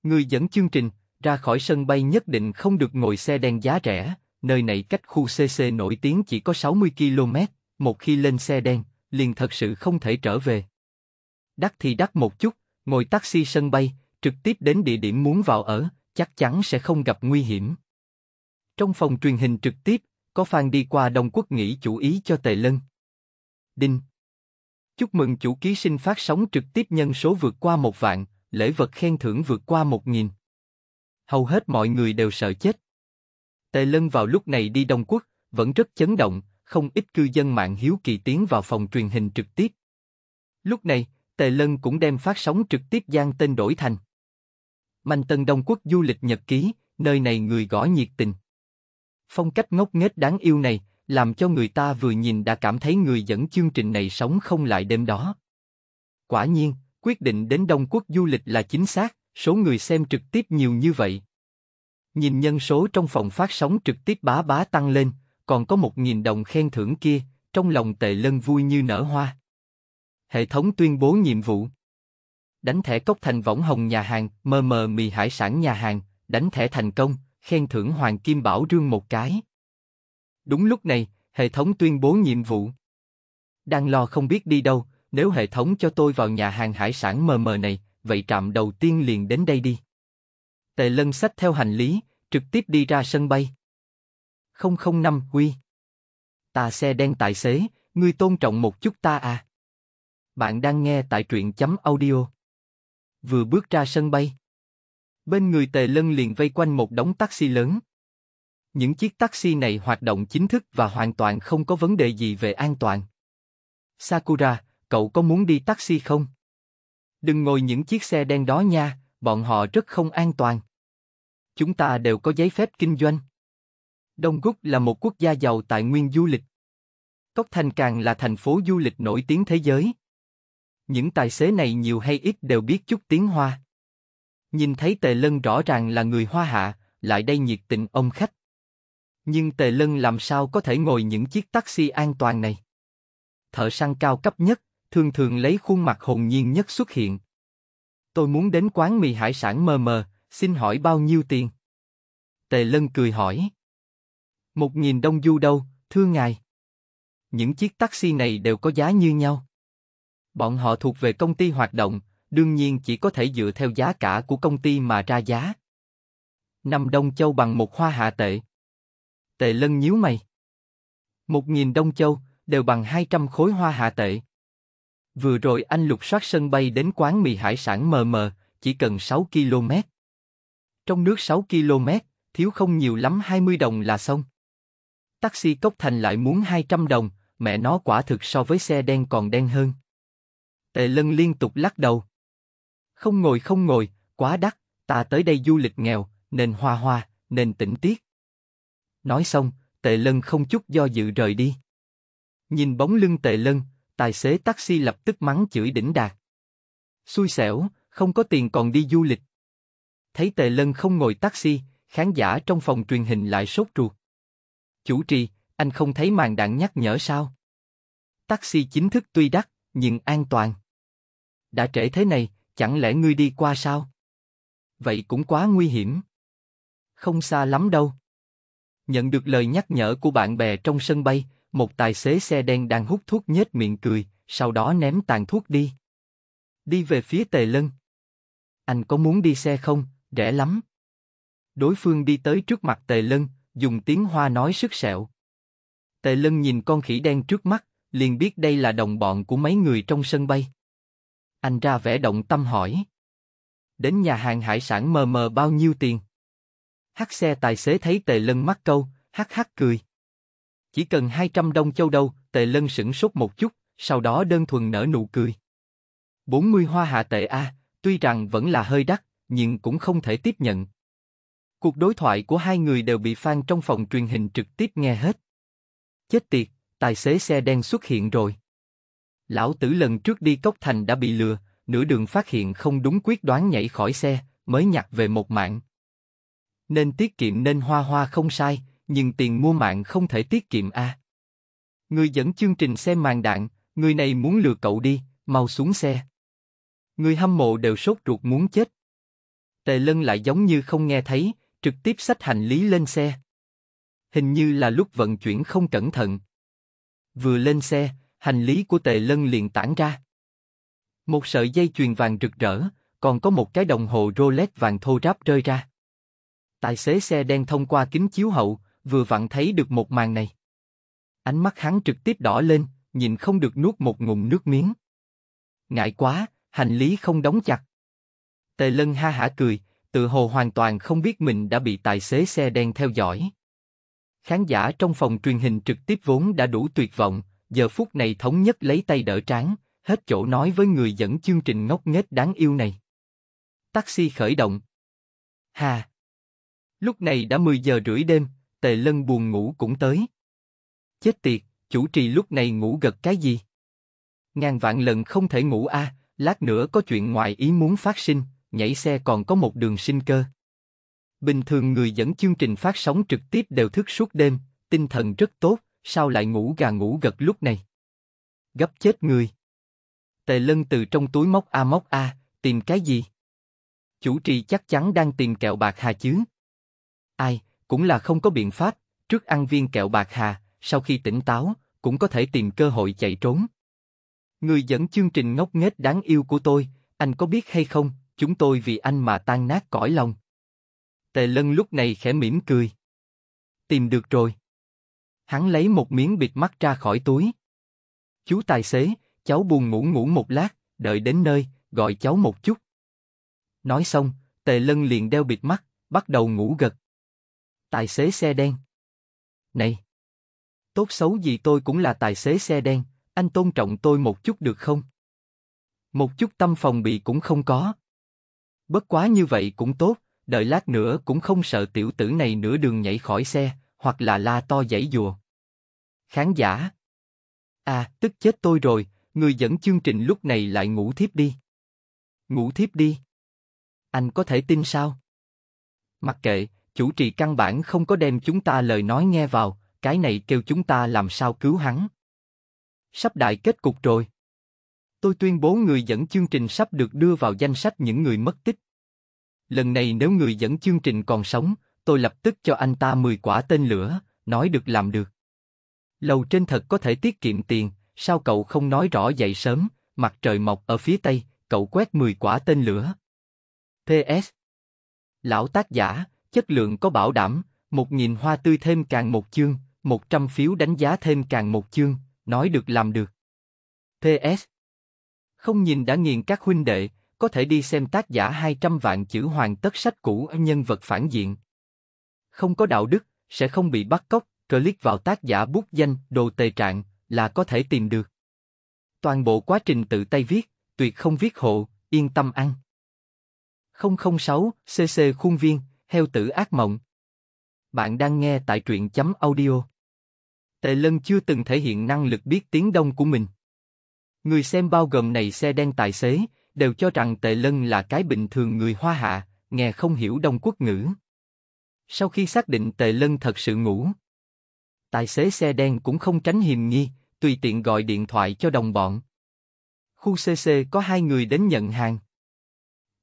Người dẫn chương trình, ra khỏi sân bay nhất định không được ngồi xe đen giá rẻ, nơi này cách khu CC nổi tiếng chỉ có 60 km, một khi lên xe đen, liền thật sự không thể trở về. Đắt thì đắt một chút, ngồi taxi sân bay, trực tiếp đến địa điểm muốn vào ở, chắc chắn sẽ không gặp nguy hiểm. Trong phòng truyền hình trực tiếp, có phan đi qua Đông Quốc nghĩ chủ ý cho Tề Lân. Đinh. Chúc mừng chủ ký sinh phát sóng trực tiếp nhân số vượt qua một vạn, lễ vật khen thưởng vượt qua một nghìn. Hầu hết mọi người đều sợ chết. Tề Lân vào lúc này đi Đông Quốc, vẫn rất chấn động, không ít cư dân mạng hiếu kỳ tiến vào phòng truyền hình trực tiếp. Lúc này, Tề Lân cũng đem phát sóng trực tiếp gian tên đổi thành. Mạnh Tân Đông Quốc du lịch Nhật Ký, nơi này người gõ nhiệt tình. Phong cách ngốc nghếch đáng yêu này, làm cho người ta vừa nhìn đã cảm thấy người dẫn chương trình này sống không lại đêm đó. Quả nhiên, quyết định đến Đông Quốc du lịch là chính xác, số người xem trực tiếp nhiều như vậy. Nhìn nhân số trong phòng phát sóng trực tiếp bá bá tăng lên, còn có một nghìn đồng khen thưởng kia, trong lòng tề lân vui như nở hoa. Hệ thống tuyên bố nhiệm vụ. Đánh thẻ cốc thành võng hồng nhà hàng, mờ mờ mì hải sản nhà hàng, đánh thẻ thành công, khen thưởng Hoàng Kim Bảo Rương một cái. Đúng lúc này, hệ thống tuyên bố nhiệm vụ. Đang lo không biết đi đâu, nếu hệ thống cho tôi vào nhà hàng hải sản mờ mờ này, vậy trạm đầu tiên liền đến đây đi. Tề lân sách theo hành lý, trực tiếp đi ra sân bay. 005 Huy Ta xe đen tài xế, ngươi tôn trọng một chút ta à. Bạn đang nghe tại truyện chấm audio. Vừa bước ra sân bay. Bên người tề lân liền vây quanh một đống taxi lớn. Những chiếc taxi này hoạt động chính thức và hoàn toàn không có vấn đề gì về an toàn. Sakura, cậu có muốn đi taxi không? Đừng ngồi những chiếc xe đen đó nha, bọn họ rất không an toàn. Chúng ta đều có giấy phép kinh doanh. Đông quốc là một quốc gia giàu tài nguyên du lịch. Cốc Thành càng là thành phố du lịch nổi tiếng thế giới. Những tài xế này nhiều hay ít đều biết chút tiếng Hoa. Nhìn thấy Tề Lân rõ ràng là người Hoa Hạ, lại đây nhiệt tình ông khách. Nhưng Tề Lân làm sao có thể ngồi những chiếc taxi an toàn này? Thợ săn cao cấp nhất, thường thường lấy khuôn mặt hồn nhiên nhất xuất hiện. Tôi muốn đến quán mì hải sản mờ mờ, xin hỏi bao nhiêu tiền? Tề Lân cười hỏi. Một nghìn đông du đâu, thưa ngài. Những chiếc taxi này đều có giá như nhau. Bọn họ thuộc về công ty hoạt động, đương nhiên chỉ có thể dựa theo giá cả của công ty mà ra giá. Năm đông châu bằng một hoa hạ tệ. Tề Lân nhíu mày. Một nghìn đông châu đều bằng hai trăm khối hoa hạ tệ. Vừa rồi anh lục soát sân bay đến quán mì hải sản mờ mờ, chỉ cần 6 km. Trong nước 6 km, thiếu không nhiều lắm 20 đồng là xong. Taxi cốc thành lại muốn 200 đồng, mẹ nó quả thực so với xe đen còn đen hơn. Tề lân liên tục lắc đầu. Không ngồi không ngồi, quá đắt, ta tới đây du lịch nghèo, nên hoa hoa, nên tỉnh tiết. Nói xong, tề lân không chút do dự rời đi. Nhìn bóng lưng tề lân, tài xế taxi lập tức mắng chửi đỉnh đạt. Xui xẻo, không có tiền còn đi du lịch. Thấy Tề Lân không ngồi taxi, khán giả trong phòng truyền hình lại sốt ruột. Chủ trì, anh không thấy màn đạn nhắc nhở sao? Taxi chính thức tuy đắt, nhưng an toàn. Đã trễ thế này, chẳng lẽ ngươi đi qua sao? Vậy cũng quá nguy hiểm. Không xa lắm đâu. Nhận được lời nhắc nhở của bạn bè trong sân bay, một tài xế xe đen đang hút thuốc nhếch miệng cười, sau đó ném tàn thuốc đi. Đi về phía Tề Lân. Anh có muốn đi xe không, rẻ lắm. Đối phương đi tới trước mặt Tề Lân, dùng tiếng hoa nói sức sẹo. Tề Lân nhìn con khỉ đen trước mắt, liền biết đây là đồng bọn của mấy người trong sân bay. Anh ra vẻ động tâm hỏi. Đến nhà hàng hải sản mờ mờ bao nhiêu tiền? Hắc xe tài xế thấy Tề Lân mắc câu, hắc hắc cười. Chỉ cần 200 đông châu đâu, tề lân sửng sốt một chút, sau đó đơn thuần nở nụ cười. 40 hoa hạ tệ A, tuy rằng vẫn là hơi đắt, nhưng cũng không thể tiếp nhận. Cuộc đối thoại của hai người đều bị fan trong phòng truyền hình trực tiếp nghe hết. Chết tiệt, tài xế xe đen xuất hiện rồi. Lão tử lần trước đi Cốc Thành đã bị lừa, nửa đường phát hiện không đúng quyết đoán nhảy khỏi xe, mới nhặt về một mạng. Nên tiết kiệm nên hoa hoa không sai, nhưng tiền mua mạng không thể tiết kiệm a. À. Người dẫn chương trình xem màn đạn, người này muốn lừa cậu đi, mau xuống xe. Người hâm mộ đều sốt ruột muốn chết. Tề Lân lại giống như không nghe thấy, trực tiếp xách hành lý lên xe. Hình như là lúc vận chuyển không cẩn thận. Vừa lên xe, hành lý của Tề Lân liền tản ra. Một sợi dây chuyền vàng rực rỡ, còn có một cái đồng hồ Rolex vàng thô ráp rơi ra. Tài xế xe đen thông qua kính chiếu hậu, vừa vặn thấy được một màn này. Ánh mắt hắn trực tiếp đỏ lên, nhìn không được nuốt một ngụm nước miếng. Ngại quá, hành lý không đóng chặt. Tề Lân ha hả cười, tự hồ hoàn toàn không biết mình đã bị tài xế xe đen theo dõi. Khán giả trong phòng truyền hình trực tiếp vốn đã đủ tuyệt vọng, giờ phút này thống nhất lấy tay đỡ trán, hết chỗ nói với người dẫn chương trình ngốc nghếch đáng yêu này. Taxi khởi động. Hà. Lúc này đã 10 giờ rưỡi đêm, tề lân buồn ngủ cũng tới. Chết tiệt, chủ trì lúc này ngủ gật cái gì? Ngàn vạn lần không thể ngủ a, à, lát nữa có chuyện ngoài ý muốn phát sinh, nhảy xe còn có một đường sinh cơ. Bình thường người dẫn chương trình phát sóng trực tiếp đều thức suốt đêm, tinh thần rất tốt, sao lại ngủ gà ngủ gật lúc này? Gấp chết người. Tề lân từ trong túi móc a móc a, tìm cái gì? Chủ trì chắc chắn đang tìm kẹo bạc hà chứ. Ai, cũng là không có biện pháp, trước ăn viên kẹo bạc hà, sau khi tỉnh táo, cũng có thể tìm cơ hội chạy trốn. Người dẫn chương trình ngốc nghếch đáng yêu của tôi, anh có biết hay không, chúng tôi vì anh mà tan nát cõi lòng. Tề lân lúc này khẽ mỉm cười. Tìm được rồi. Hắn lấy một miếng bịt mắt ra khỏi túi. Chú tài xế, cháu buồn ngủ ngủ một lát, đợi đến nơi, gọi cháu một chút. Nói xong, tề lân liền đeo bịt mắt, bắt đầu ngủ gật. Tài xế xe đen. Này! Tốt xấu gì tôi cũng là tài xế xe đen, anh tôn trọng tôi một chút được không? Một chút tâm phòng bị cũng không có. Bất quá như vậy cũng tốt, đợi lát nữa cũng không sợ tiểu tử này nửa đường nhảy khỏi xe, hoặc là la to dãy dùa. Khán giả À, tức chết tôi rồi, người dẫn chương trình lúc này lại ngủ thiếp đi. Ngủ thiếp đi. Anh có thể tin sao? Mặc kệ, chủ trì căn bản không có đem chúng ta lời nói nghe vào, cái này kêu chúng ta làm sao cứu hắn. Sắp đại kết cục rồi. Tôi tuyên bố người dẫn chương trình sắp được đưa vào danh sách những người mất tích. Lần này nếu người dẫn chương trình còn sống, tôi lập tức cho anh ta 10 quả tên lửa, nói được làm được. Lầu trên thật có thể tiết kiệm tiền, sao cậu không nói rõ dậy sớm, mặt trời mọc ở phía tây, cậu quét 10 quả tên lửa. PS Lão tác giả, chất lượng có bảo đảm, một nghìn hoa tươi thêm càng một chương, một trăm phiếu đánh giá thêm càng một chương, nói được làm được. PS Không nhìn đã nghiền các huynh đệ, có thể đi xem tác giả 200 vạn chữ hoàn tất sách cũ nhân vật phản diện. Không có đạo đức, sẽ không bị bắt cóc, click vào tác giả bút danh, đồ tề trạng, là có thể tìm được. Toàn bộ quá trình tự tay viết, tuyệt không viết hộ, yên tâm ăn. 006, CC khuôn viên, heo tử ác mộng. Bạn đang nghe tại truyện chấm audio. Tề Lân chưa từng thể hiện năng lực biết tiếng Đông của mình. Người xem bao gồm này xe đen tài xế, đều cho rằng Tề Lân là cái bình thường người Hoa Hạ, nghe không hiểu Đông quốc ngữ. Sau khi xác định Tề Lân thật sự ngủ, tài xế xe đen cũng không tránh hiềm nghi, tùy tiện gọi điện thoại cho đồng bọn. Khu CC có hai người đến nhận hàng.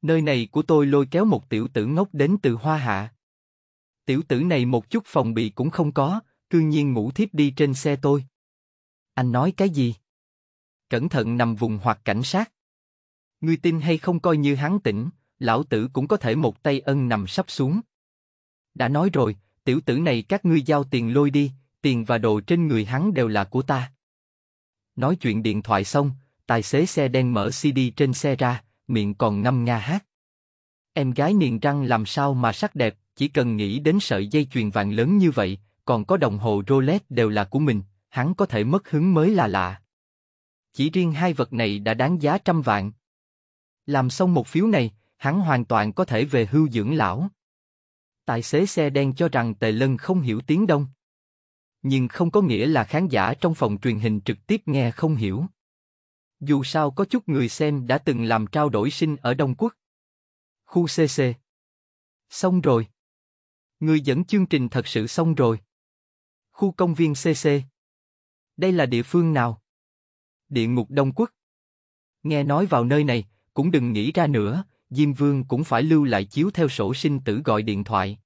Nơi này của tôi lôi kéo một tiểu tử ngốc đến từ Hoa Hạ. Tiểu tử này một chút phòng bị cũng không có, cương nhiên ngủ thiếp đi trên xe tôi. Anh nói cái gì? Cẩn thận nằm vùng hoặc cảnh sát. Ngươi tin hay không coi như hắn tỉnh, lão tử cũng có thể một tay ân nằm sắp xuống. Đã nói rồi, tiểu tử này các ngươi giao tiền lôi đi, tiền và đồ trên người hắn đều là của ta. Nói chuyện điện thoại xong, tài xế xe đen mở CD trên xe ra, miệng còn ngâm nga hát. Em gái niềng răng làm sao mà sắc đẹp, chỉ cần nghĩ đến sợi dây chuyền vàng lớn như vậy, còn có đồng hồ Rolex đều là của mình, hắn có thể mất hứng mới là lạ. Chỉ riêng hai vật này đã đáng giá trăm vạn. Làm xong một phiếu này, hắn hoàn toàn có thể về hưu dưỡng lão. Tài xế xe đen cho rằng Tề Lân không hiểu tiếng Đông. Nhưng không có nghĩa là khán giả trong phòng truyền hình trực tiếp nghe không hiểu. Dù sao có chút người xem đã từng làm trao đổi sinh ở Đông Quốc. Khu CC. Xong rồi. Người dẫn chương trình thật sự xong rồi. Khu công viên CC. Đây là địa phương nào? Địa ngục Đông Quốc. Nghe nói vào nơi này, cũng đừng nghĩ ra nữa, Diêm Vương cũng phải lưu lại chiếu theo sổ sinh tử gọi điện thoại.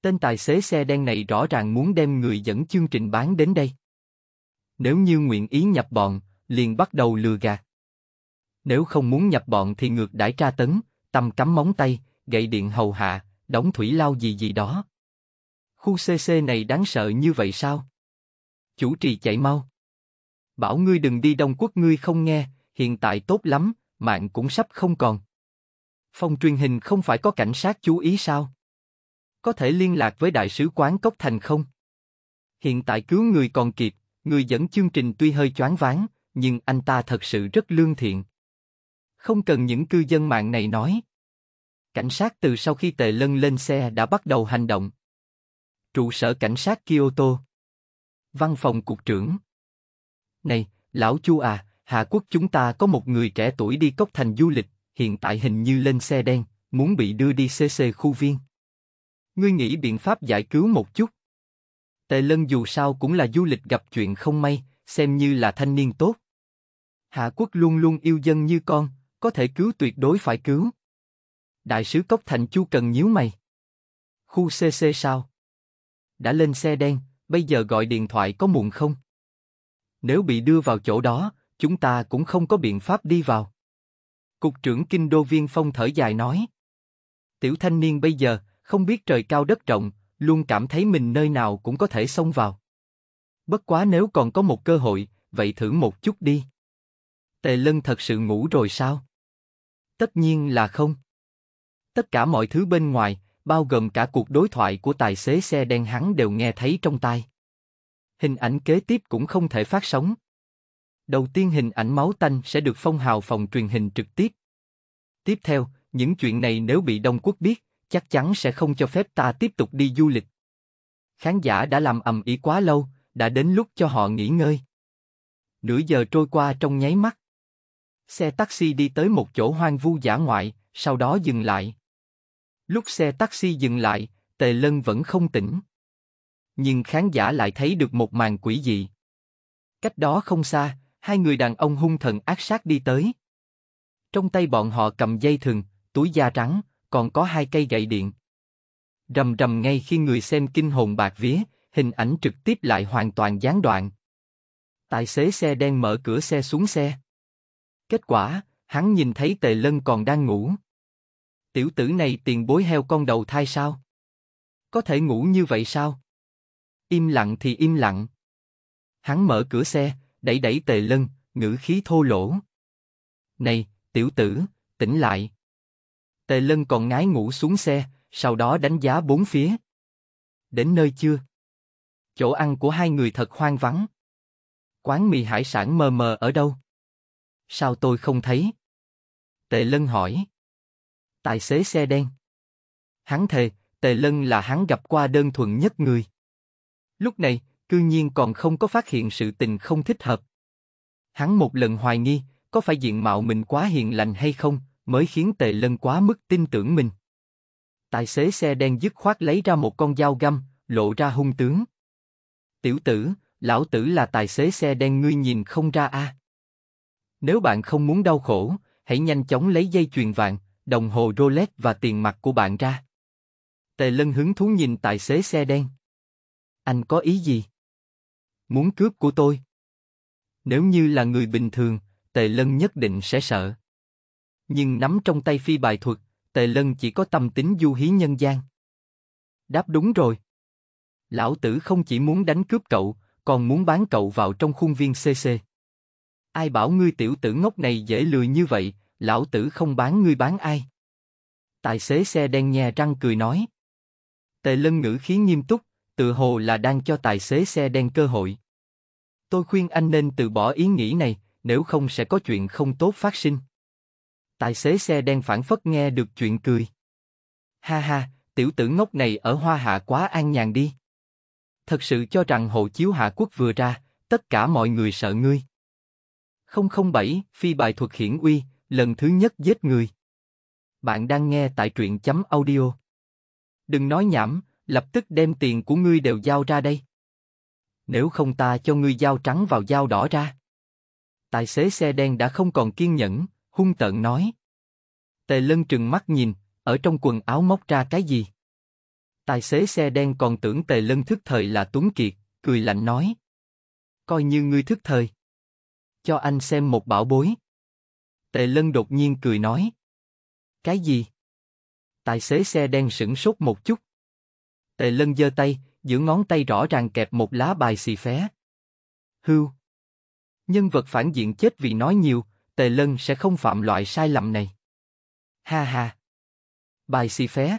Tên tài xế xe đen này rõ ràng muốn đem người dẫn chương trình bán đến đây. Nếu như nguyện ý nhập bọn, liền bắt đầu lừa gạt. Nếu không muốn nhập bọn thì ngược đãi tra tấn, tầm cắm móng tay, gậy điện hầu hạ, đóng thủy lao gì gì đó. Khu CC này đáng sợ như vậy sao? Chủ trì chạy mau. Bảo ngươi đừng đi Đông Quốc ngươi không nghe, hiện tại tốt lắm, mạng cũng sắp không còn. Phòng truyền hình không phải có cảnh sát chú ý sao? Có thể liên lạc với đại sứ quán Cốc Thành không? Hiện tại cứu người còn kịp, người dẫn chương trình tuy hơi choáng váng, nhưng anh ta thật sự rất lương thiện. Không cần những cư dân mạng này nói. Cảnh sát từ sau khi Tề lân lên xe đã bắt đầu hành động. Trụ sở cảnh sát Kyoto. Văn phòng cục trưởng. Này, lão chu à, Hạ Quốc chúng ta có một người trẻ tuổi đi cốc thành du lịch, hiện tại hình như lên xe đen, muốn bị đưa đi CC khu viên. Ngươi nghĩ biện pháp giải cứu một chút. Tề Lân dù sao cũng là du lịch gặp chuyện không may, xem như là thanh niên tốt. Hạ quốc luôn luôn yêu dân như con, có thể cứu tuyệt đối phải cứu. Đại sứ Cốc Thành Chu cần nhíu mày. Khu CC sao? Đã lên xe đen, bây giờ gọi điện thoại có muộn không? Nếu bị đưa vào chỗ đó, chúng ta cũng không có biện pháp đi vào. Cục trưởng Kinh Đô Viên Phong thở dài nói. Tiểu thanh niên bây giờ, không biết trời cao đất rộng, luôn cảm thấy mình nơi nào cũng có thể xông vào. Bất quá nếu còn có một cơ hội, vậy thử một chút đi. Tề lân thật sự ngủ rồi sao? Tất nhiên là không. Tất cả mọi thứ bên ngoài, bao gồm cả cuộc đối thoại của tài xế xe đen hắn đều nghe thấy trong tai. Hình ảnh kế tiếp cũng không thể phát sóng. Đầu tiên hình ảnh máu tanh sẽ được phong hào phòng truyền hình trực tiếp. Tiếp theo, những chuyện này nếu bị Đông Quốc biết, chắc chắn sẽ không cho phép ta tiếp tục đi du lịch. Khán giả đã làm ầm ĩ quá lâu, đã đến lúc cho họ nghỉ ngơi. Nửa giờ trôi qua trong nháy mắt. Xe taxi đi tới một chỗ hoang vu giả ngoại, sau đó dừng lại. Lúc xe taxi dừng lại, Tề Lân vẫn không tỉnh. Nhưng khán giả lại thấy được một màn quỷ dị. Cách đó không xa, hai người đàn ông hung thần ác sát đi tới. Trong tay bọn họ cầm dây thừng, túi da trắng, còn có hai cây gậy điện. Rầm rầm ngay khi người xem kinh hồn bạc vía, hình ảnh trực tiếp lại hoàn toàn gián đoạn. Tài xế xe đen mở cửa xe xuống xe. Kết quả, hắn nhìn thấy Tề Lân còn đang ngủ. Tiểu tử này tiền bối heo con đầu thai sao? Có thể ngủ như vậy sao? Im lặng thì im lặng. Hắn mở cửa xe, đẩy đẩy Tề Lân, ngữ khí thô lỗ. Này, tiểu tử, tỉnh lại. Tề Lân còn ngái ngủ xuống xe, sau đó đánh giá bốn phía. Đến nơi chưa? Chỗ ăn của hai người thật hoang vắng. Quán mì hải sản mờ mờ ở đâu? Sao tôi không thấy? Tề Lân hỏi. Tài xế xe đen. Hắn thề, Tề Lân là hắn gặp qua đơn thuần nhất người. Lúc này, cư nhiên còn không có phát hiện sự tình không thích hợp. Hắn một lần hoài nghi, có phải diện mạo mình quá hiền lành hay không, mới khiến Tề Lân quá mức tin tưởng mình. Tài xế xe đen dứt khoát lấy ra một con dao găm, lộ ra hung tướng tiểu tử, lão tử là tài xế xe đen ngươi nhìn không ra a. À. Nếu bạn không muốn đau khổ, hãy nhanh chóng lấy dây chuyền vàng, đồng hồ Rolex và tiền mặt của bạn ra. Tề Lân hứng thú nhìn tài xế xe đen. Anh có ý gì? Muốn cướp của tôi. Nếu như là người bình thường, Tề Lân nhất định sẽ sợ. Nhưng nắm trong tay phi bài thuật, Tề Lân chỉ có tâm tính du hí nhân gian. Đáp đúng rồi. Lão tử không chỉ muốn đánh cướp cậu, còn muốn bán cậu vào trong khuôn viên CC. Ai bảo ngươi tiểu tử ngốc này dễ lừa như vậy, lão tử không bán ngươi bán ai. Tài xế xe đen nhè răng cười nói. Tề lân ngữ khí nghiêm túc, tự hồ là đang cho tài xế xe đen cơ hội. Tôi khuyên anh nên từ bỏ ý nghĩ này, nếu không sẽ có chuyện không tốt phát sinh. Tài xế xe đen phản phất nghe được chuyện cười. Ha ha, tiểu tử ngốc này ở Hoa Hạ quá an nhàn đi thật sự cho rằng hộ chiếu Hạ Quốc vừa ra, tất cả mọi người sợ ngươi. 007, phi bài thuật hiển uy, lần thứ nhất giết người. Bạn đang nghe tại truyện chấm audio. Đừng nói nhảm, lập tức đem tiền của ngươi đều giao ra đây. Nếu không ta cho ngươi dao trắng vào dao đỏ ra. Tài xế xe đen đã không còn kiên nhẫn, hung tợn nói. Tề lân trừng mắt nhìn, ở trong quần áo móc ra cái gì? Tài xế xe đen còn tưởng tề lân thức thời là Tuấn Kiệt, cười lạnh nói. Coi như ngươi thức thời. Cho anh xem một bảo bối. Tề lân đột nhiên cười nói. Cái gì? Tài xế xe đen sửng sốt một chút. Tề lân giơ tay, giữ ngón tay rõ ràng kẹp một lá bài xì phé. Hưu. Nhân vật phản diện chết vì nói nhiều, Tề Lân sẽ không phạm loại sai lầm này. Ha ha. Bài xì phé.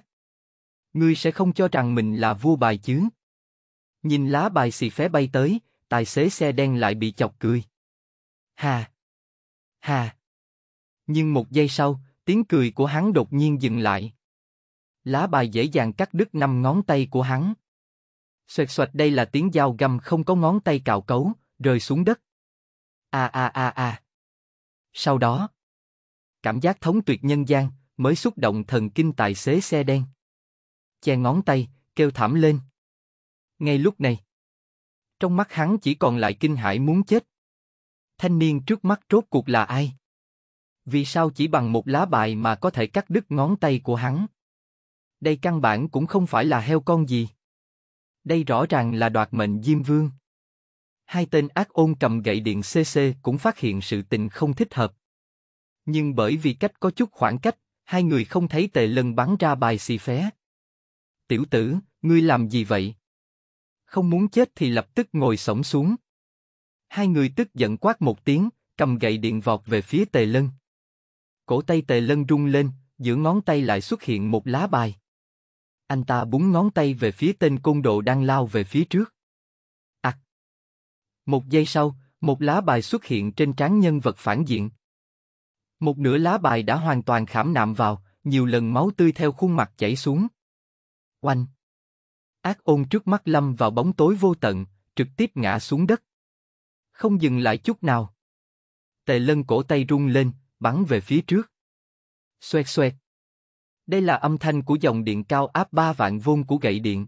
Ngươi sẽ không cho rằng mình là vua bài chứ? Nhìn lá bài xì phé bay tới, tài xế xe đen lại bị chọc cười. Hà! Hà! Nhưng một giây sau, tiếng cười của hắn đột nhiên dừng lại. Lá bài dễ dàng cắt đứt năm ngón tay của hắn. Xoẹt xoẹt đây là tiếng dao găm không có ngón tay cào cấu, rơi xuống đất. A a a a. Sau đó, cảm giác thống tuyệt nhân gian mới xúc động thần kinh tài xế xe đen che ngón tay, kêu thảm lên. Ngay lúc này, trong mắt hắn chỉ còn lại kinh hãi muốn chết. Thanh niên trước mắt rốt cuộc là ai? Vì sao chỉ bằng một lá bài mà có thể cắt đứt ngón tay của hắn? Đây căn bản cũng không phải là heo con gì. Đây rõ ràng là đoạt mệnh Diêm Vương. Hai tên ác ôn cầm gậy điện CC cũng phát hiện sự tình không thích hợp. Nhưng bởi vì cách có chút khoảng cách, hai người không thấy tề lần bắn ra bài xì phé tiểu tử, ngươi làm gì vậy? Không muốn chết thì lập tức ngồi sổng xuống. Hai người tức giận quát một tiếng, cầm gậy điện vọt về phía tề lân. Cổ tay tề lân rung lên, giữa ngón tay lại xuất hiện một lá bài. Anh ta búng ngón tay về phía tên côn đồ đang lao về phía trước. Ặc! Một giây sau, một lá bài xuất hiện trên trán nhân vật phản diện. Một nửa lá bài đã hoàn toàn khảm nạm vào, nhiều lần máu tươi theo khuôn mặt chảy xuống. Oanh! Ác ôn trước mắt lâm vào bóng tối vô tận, trực tiếp ngã xuống đất. Không dừng lại chút nào. Tề lân cổ tay rung lên, bắn về phía trước. Xoẹt xoẹt. Đây là âm thanh của dòng điện cao áp ba vạn vôn của gậy điện.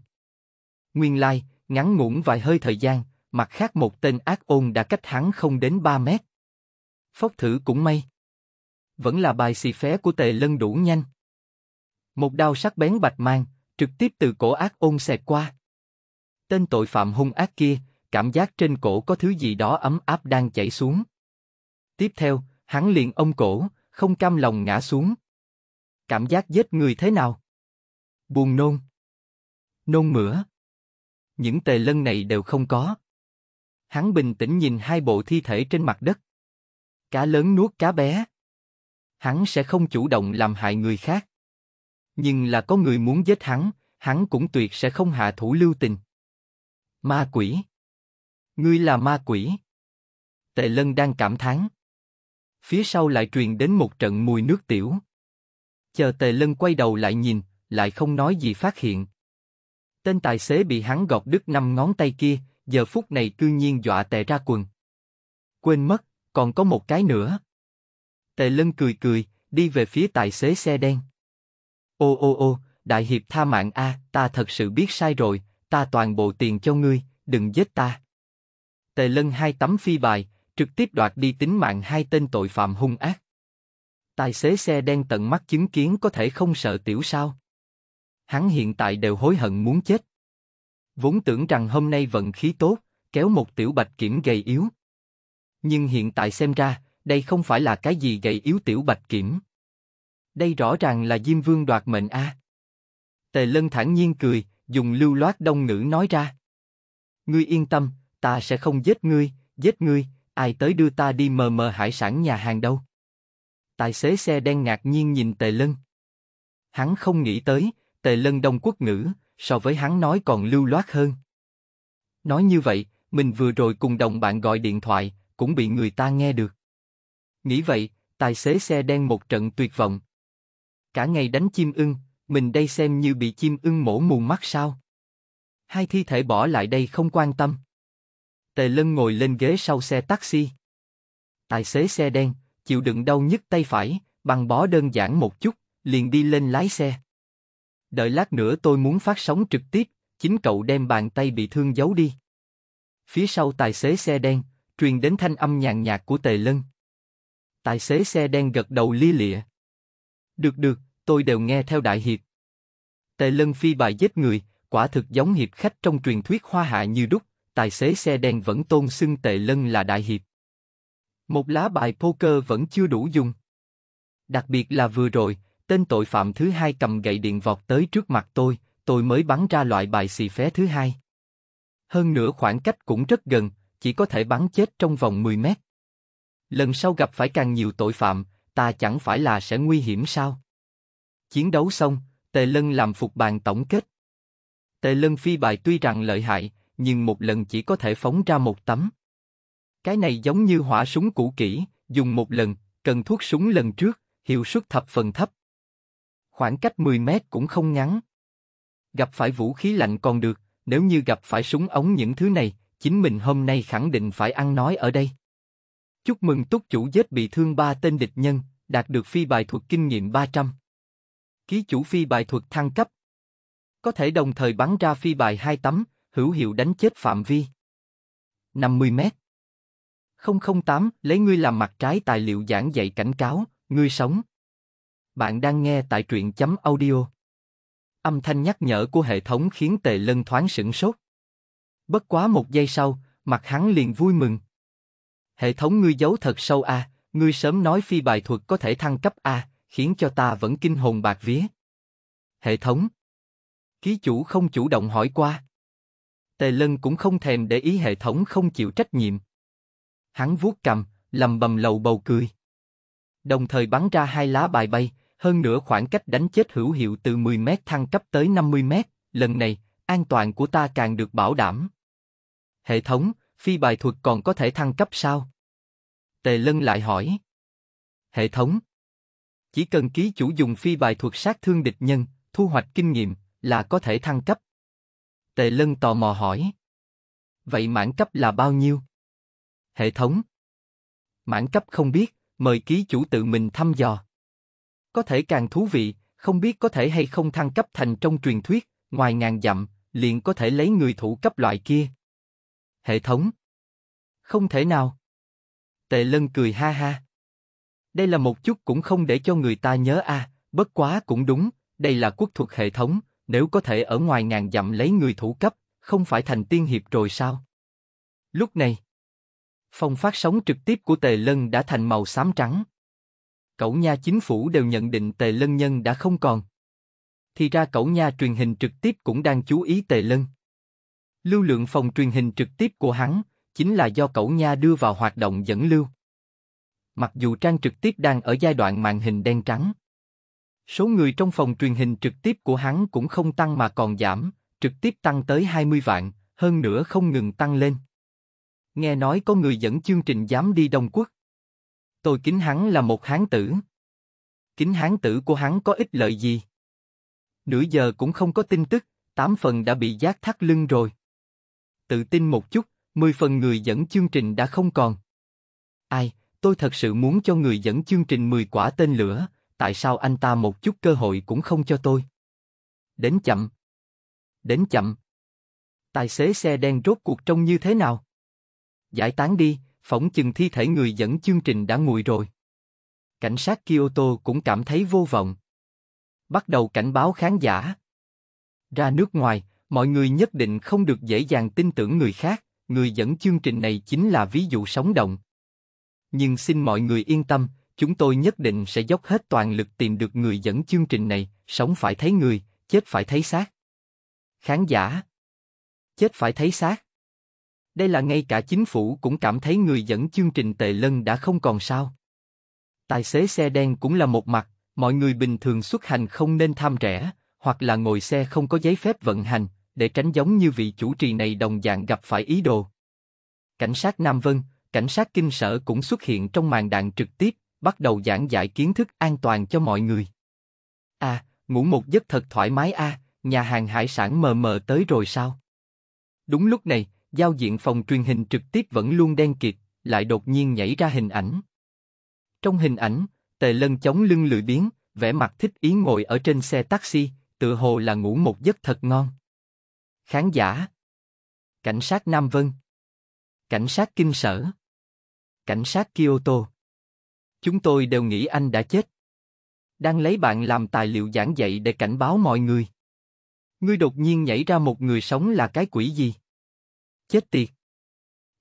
Nguyên lai, like, ngắn ngủn vài hơi thời gian, mặt khác một tên ác ôn đã cách hắn không đến 3 mét. Phốc thử cũng may. Vẫn là bài xì phé của tề lân đủ nhanh. Một đao sắc bén bạch mang, trực tiếp từ cổ ác ôn xẹt qua. Tên tội phạm hung ác kia, cảm giác trên cổ có thứ gì đó ấm áp đang chảy xuống. Tiếp theo, hắn liền ông cổ, không cam lòng ngã xuống. Cảm giác giết người thế nào? Buồn nôn. Nôn mửa. Những tề lân này đều không có. Hắn bình tĩnh nhìn hai bộ thi thể trên mặt đất. Cá lớn nuốt cá bé. Hắn sẽ không chủ động làm hại người khác. Nhưng là có người muốn giết hắn, hắn cũng tuyệt sẽ không hạ thủ lưu tình. Ma quỷ. Ngươi là ma quỷ. Tề lân đang cảm thán. Phía sau lại truyền đến một trận mùi nước tiểu. Chờ tề lân quay đầu lại nhìn, lại không nói gì phát hiện. Tên tài xế bị hắn gọt đứt năm ngón tay kia, giờ phút này cư nhiên dọa tệ ra quần. Quên mất, còn có một cái nữa. Tề lân cười cười, đi về phía tài xế xe đen. Ô ô ô, đại hiệp tha mạng a, à, ta thật sự biết sai rồi, ta toàn bộ tiền cho ngươi, đừng giết ta. Tề lân hai tấm phi bài, trực tiếp đoạt đi tính mạng hai tên tội phạm hung ác. Tài xế xe đen tận mắt chứng kiến có thể không sợ tiểu sao. Hắn hiện tại đều hối hận muốn chết. Vốn tưởng rằng hôm nay vận khí tốt, kéo một tiểu bạch kiểm gầy yếu. Nhưng hiện tại xem ra, đây không phải là cái gì gầy yếu tiểu bạch kiểm đây rõ ràng là Diêm Vương đoạt mệnh a. À. Tề Lân thản nhiên cười, dùng lưu loát đông ngữ nói ra. Ngươi yên tâm, ta sẽ không giết ngươi, giết ngươi, ai tới đưa ta đi mờ mờ hải sản nhà hàng đâu. Tài xế xe đen ngạc nhiên nhìn Tề Lân. Hắn không nghĩ tới, Tề Lân đông quốc ngữ, so với hắn nói còn lưu loát hơn. Nói như vậy, mình vừa rồi cùng đồng bạn gọi điện thoại, cũng bị người ta nghe được. Nghĩ vậy, tài xế xe đen một trận tuyệt vọng cả ngày đánh chim ưng, mình đây xem như bị chim ưng mổ mù mắt sao? Hai thi thể bỏ lại đây không quan tâm. Tề Lân ngồi lên ghế sau xe taxi. Tài xế xe đen, chịu đựng đau nhức tay phải, bằng bó đơn giản một chút, liền đi lên lái xe. Đợi lát nữa tôi muốn phát sóng trực tiếp, chính cậu đem bàn tay bị thương giấu đi. Phía sau tài xế xe đen, truyền đến thanh âm nhàn nhạt của Tề Lân. Tài xế xe đen gật đầu lia lịa. Được được, tôi đều nghe theo đại hiệp. Tề lân phi bài giết người, quả thực giống hiệp khách trong truyền thuyết hoa hạ như đúc, tài xế xe đen vẫn tôn xưng tề lân là đại hiệp. Một lá bài poker vẫn chưa đủ dùng. Đặc biệt là vừa rồi, tên tội phạm thứ hai cầm gậy điện vọt tới trước mặt tôi, tôi mới bắn ra loại bài xì phé thứ hai. Hơn nữa khoảng cách cũng rất gần, chỉ có thể bắn chết trong vòng 10 mét. Lần sau gặp phải càng nhiều tội phạm, ta chẳng phải là sẽ nguy hiểm sao? Chiến đấu xong, Tề Lân làm phục bàn tổng kết. Tề Lân phi bài tuy rằng lợi hại, nhưng một lần chỉ có thể phóng ra một tấm. Cái này giống như hỏa súng cũ kỹ, dùng một lần, cần thuốc súng lần trước, hiệu suất thập phần thấp. Khoảng cách 10 mét cũng không ngắn. Gặp phải vũ khí lạnh còn được, nếu như gặp phải súng ống những thứ này, chính mình hôm nay khẳng định phải ăn nói ở đây. Chúc mừng túc chủ giết bị thương ba tên địch nhân, đạt được phi bài thuật kinh nghiệm 300. Ký chủ phi bài thuật thăng cấp. Có thể đồng thời bắn ra phi bài hai tấm, hữu hiệu đánh chết phạm vi. 50 mét. 008, lấy ngươi làm mặt trái tài liệu giảng dạy cảnh cáo, ngươi sống. Bạn đang nghe tại truyện chấm audio. Âm thanh nhắc nhở của hệ thống khiến tề lân thoáng sửng sốt. Bất quá một giây sau, mặt hắn liền vui mừng. Hệ thống ngươi giấu thật sâu a, ngươi sớm nói phi bài thuật có thể thăng cấp a, khiến cho ta vẫn kinh hồn bạc vía. Hệ thống. Ký chủ không chủ động hỏi qua. Tề Lân cũng không thèm để ý hệ thống không chịu trách nhiệm. Hắn vuốt cầm, lầm bầm lầu bầu cười. Đồng thời bắn ra hai lá bài bay, hơn nữa khoảng cách đánh chết hữu hiệu từ 10 mét thăng cấp tới 50 mét, lần này, an toàn của ta càng được bảo đảm. Hệ thống, phi bài thuật còn có thể thăng cấp sao? Tề Lân lại hỏi. Hệ thống. Chỉ cần ký chủ dùng phi bài thuật sát thương địch nhân, thu hoạch kinh nghiệm, là có thể thăng cấp. Tề Lân tò mò hỏi. Vậy mãn cấp là bao nhiêu? Hệ thống. Mãn cấp không biết, mời ký chủ tự mình thăm dò. Có thể càng thú vị, không biết có thể hay không thăng cấp thành trong truyền thuyết, ngoài ngàn dặm, liền có thể lấy người thủ cấp loại kia. Hệ thống. Không thể nào. Tề lân cười ha ha. Đây là một chút cũng không để cho người ta nhớ a. bất quá cũng đúng, đây là quốc thuật hệ thống, nếu có thể ở ngoài ngàn dặm lấy người thủ cấp, không phải thành tiên hiệp rồi sao? Lúc này, phòng phát sóng trực tiếp của Tề Lân đã thành màu xám trắng. Cậu nha chính phủ đều nhận định Tề Lân nhân đã không còn. Thì ra cậu nha truyền hình trực tiếp cũng đang chú ý Tề Lân. Lưu lượng phòng truyền hình trực tiếp của hắn chính là do cậu nha đưa vào hoạt động dẫn lưu. Mặc dù trang trực tiếp đang ở giai đoạn màn hình đen trắng, số người trong phòng truyền hình trực tiếp của hắn cũng không tăng mà còn giảm, trực tiếp tăng tới 20 vạn, hơn nữa không ngừng tăng lên. Nghe nói có người dẫn chương trình dám đi Đông Quốc. Tôi kính hắn là một hán tử. Kính hán tử của hắn có ích lợi gì? Nửa giờ cũng không có tin tức, tám phần đã bị giác thắt lưng rồi. Tự tin một chút, mười phần người dẫn chương trình đã không còn. Ai, tôi thật sự muốn cho người dẫn chương trình mười quả tên lửa, tại sao anh ta một chút cơ hội cũng không cho tôi? Đến chậm. Đến chậm. Tài xế xe đen rốt cuộc trông như thế nào? Giải tán đi, phỏng chừng thi thể người dẫn chương trình đã nguội rồi. Cảnh sát Kyoto cũng cảm thấy vô vọng. Bắt đầu cảnh báo khán giả. Ra nước ngoài, mọi người nhất định không được dễ dàng tin tưởng người khác người dẫn chương trình này chính là ví dụ sống động. Nhưng xin mọi người yên tâm, chúng tôi nhất định sẽ dốc hết toàn lực tìm được người dẫn chương trình này, sống phải thấy người, chết phải thấy xác. Khán giả Chết phải thấy xác Đây là ngay cả chính phủ cũng cảm thấy người dẫn chương trình tệ lân đã không còn sao. Tài xế xe đen cũng là một mặt, mọi người bình thường xuất hành không nên tham rẻ, hoặc là ngồi xe không có giấy phép vận hành, để tránh giống như vị chủ trì này đồng dạng gặp phải ý đồ. Cảnh sát Nam Vân, cảnh sát kinh sở cũng xuất hiện trong màn đạn trực tiếp, bắt đầu giảng giải kiến thức an toàn cho mọi người. À, ngủ một giấc thật thoải mái a, à, nhà hàng hải sản mờ mờ tới rồi sao? Đúng lúc này, giao diện phòng truyền hình trực tiếp vẫn luôn đen kịt, lại đột nhiên nhảy ra hình ảnh. Trong hình ảnh, Tề Lân chống lưng lười biến, vẻ mặt thích ý ngồi ở trên xe taxi, tựa hồ là ngủ một giấc thật ngon. Khán giả Cảnh sát Nam Vân Cảnh sát Kinh Sở Cảnh sát Kyoto Chúng tôi đều nghĩ anh đã chết. Đang lấy bạn làm tài liệu giảng dạy để cảnh báo mọi người. Ngươi đột nhiên nhảy ra một người sống là cái quỷ gì? Chết tiệt.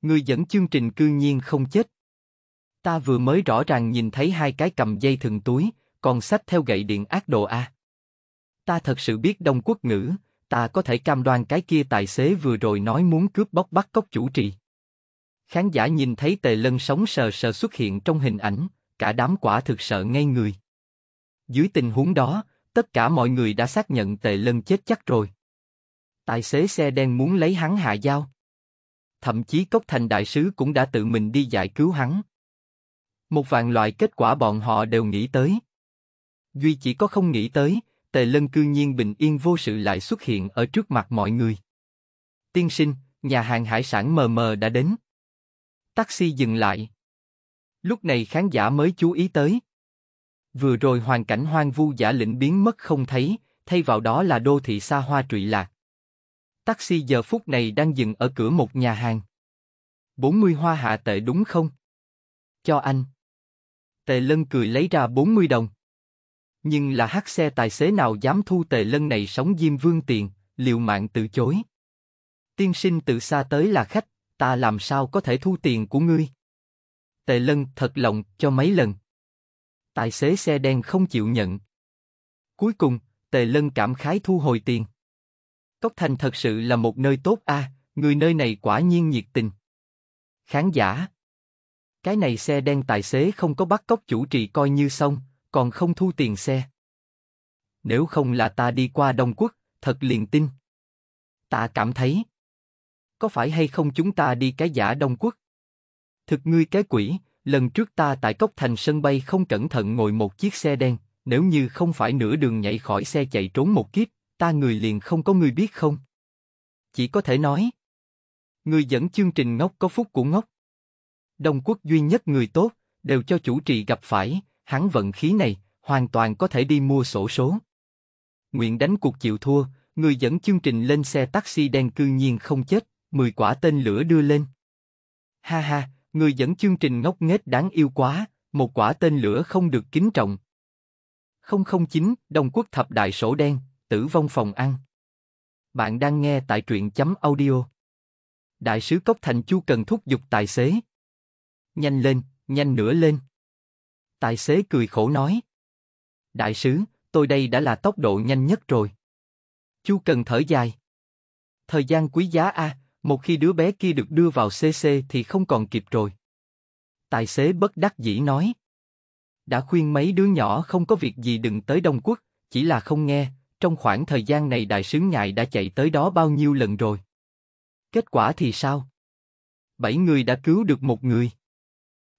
Ngươi dẫn chương trình cư nhiên không chết. Ta vừa mới rõ ràng nhìn thấy hai cái cầm dây thừng túi, còn sách theo gậy điện ác đồ a. Ta thật sự biết đông quốc ngữ, ta có thể cam đoan cái kia tài xế vừa rồi nói muốn cướp bóc bắt cóc chủ trì. Khán giả nhìn thấy tề lân sống sờ sờ xuất hiện trong hình ảnh, cả đám quả thực sợ ngay người. Dưới tình huống đó, tất cả mọi người đã xác nhận tề lân chết chắc rồi. Tài xế xe đen muốn lấy hắn hạ dao. Thậm chí Cốc Thành Đại Sứ cũng đã tự mình đi giải cứu hắn. Một vạn loại kết quả bọn họ đều nghĩ tới. Duy chỉ có không nghĩ tới, Tề Lân cư nhiên bình yên vô sự lại xuất hiện ở trước mặt mọi người. Tiên sinh, nhà hàng hải sản mờ mờ đã đến. Taxi dừng lại. Lúc này khán giả mới chú ý tới. Vừa rồi hoàn cảnh hoang vu giả lĩnh biến mất không thấy, thay vào đó là đô thị xa hoa trụy lạc. Taxi giờ phút này đang dừng ở cửa một nhà hàng. 40 hoa hạ tệ đúng không? Cho anh. Tề Lân cười lấy ra 40 đồng. Nhưng là hắc xe tài xế nào dám thu tề lân này sống Diêm Vương tiền, liều mạng từ chối. Tiên sinh từ xa tới là khách, ta làm sao có thể thu tiền của ngươi? Tề lân thật lòng cho mấy lần. Tài xế xe đen không chịu nhận. Cuối cùng, tề lân cảm khái thu hồi tiền. Cốc Thành thật sự là một nơi tốt a, à, người nơi này quả nhiên nhiệt tình. Khán giả Cái này xe đen tài xế không có bắt cóc chủ trì coi như xong, còn không thu tiền xe. Nếu không là ta đi qua Đông Quốc, thật liền tin. Ta cảm thấy, có phải hay không chúng ta đi cái giả Đông Quốc? Thực ngươi cái quỷ, lần trước ta tại Cốc Thành sân bay không cẩn thận ngồi một chiếc xe đen, nếu như không phải nửa đường nhảy khỏi xe chạy trốn một kiếp, ta người liền không có người biết không? Chỉ có thể nói, người dẫn chương trình ngốc có phúc của ngốc. Đông quốc duy nhất người tốt, đều cho chủ trì gặp phải, hắn vận khí này, hoàn toàn có thể đi mua sổ số. Nguyện đánh cuộc chịu thua, người dẫn chương trình lên xe taxi đen cư nhiên không chết, mười quả tên lửa đưa lên. Ha ha, người dẫn chương trình ngốc nghếch đáng yêu quá, một quả tên lửa không được kính trọng. 009, đồng Quốc Thập Đại Sổ Đen, Tử Vong Phòng Ăn Bạn đang nghe tại truyện chấm audio. Đại sứ Cốc Thành Chu cần thúc giục tài xế. Nhanh lên, nhanh nữa lên. Tài xế cười khổ nói. Đại sứ, tôi đây đã là tốc độ nhanh nhất rồi. Chu Cần thở dài. Thời gian quý giá a, à, một khi đứa bé kia được đưa vào CC thì không còn kịp rồi. Tài xế bất đắc dĩ nói. Đã khuyên mấy đứa nhỏ không có việc gì đừng tới Đông Quốc, chỉ là không nghe, trong khoảng thời gian này đại sứ ngài đã chạy tới đó bao nhiêu lần rồi. Kết quả thì sao? Bảy người đã cứu được một người.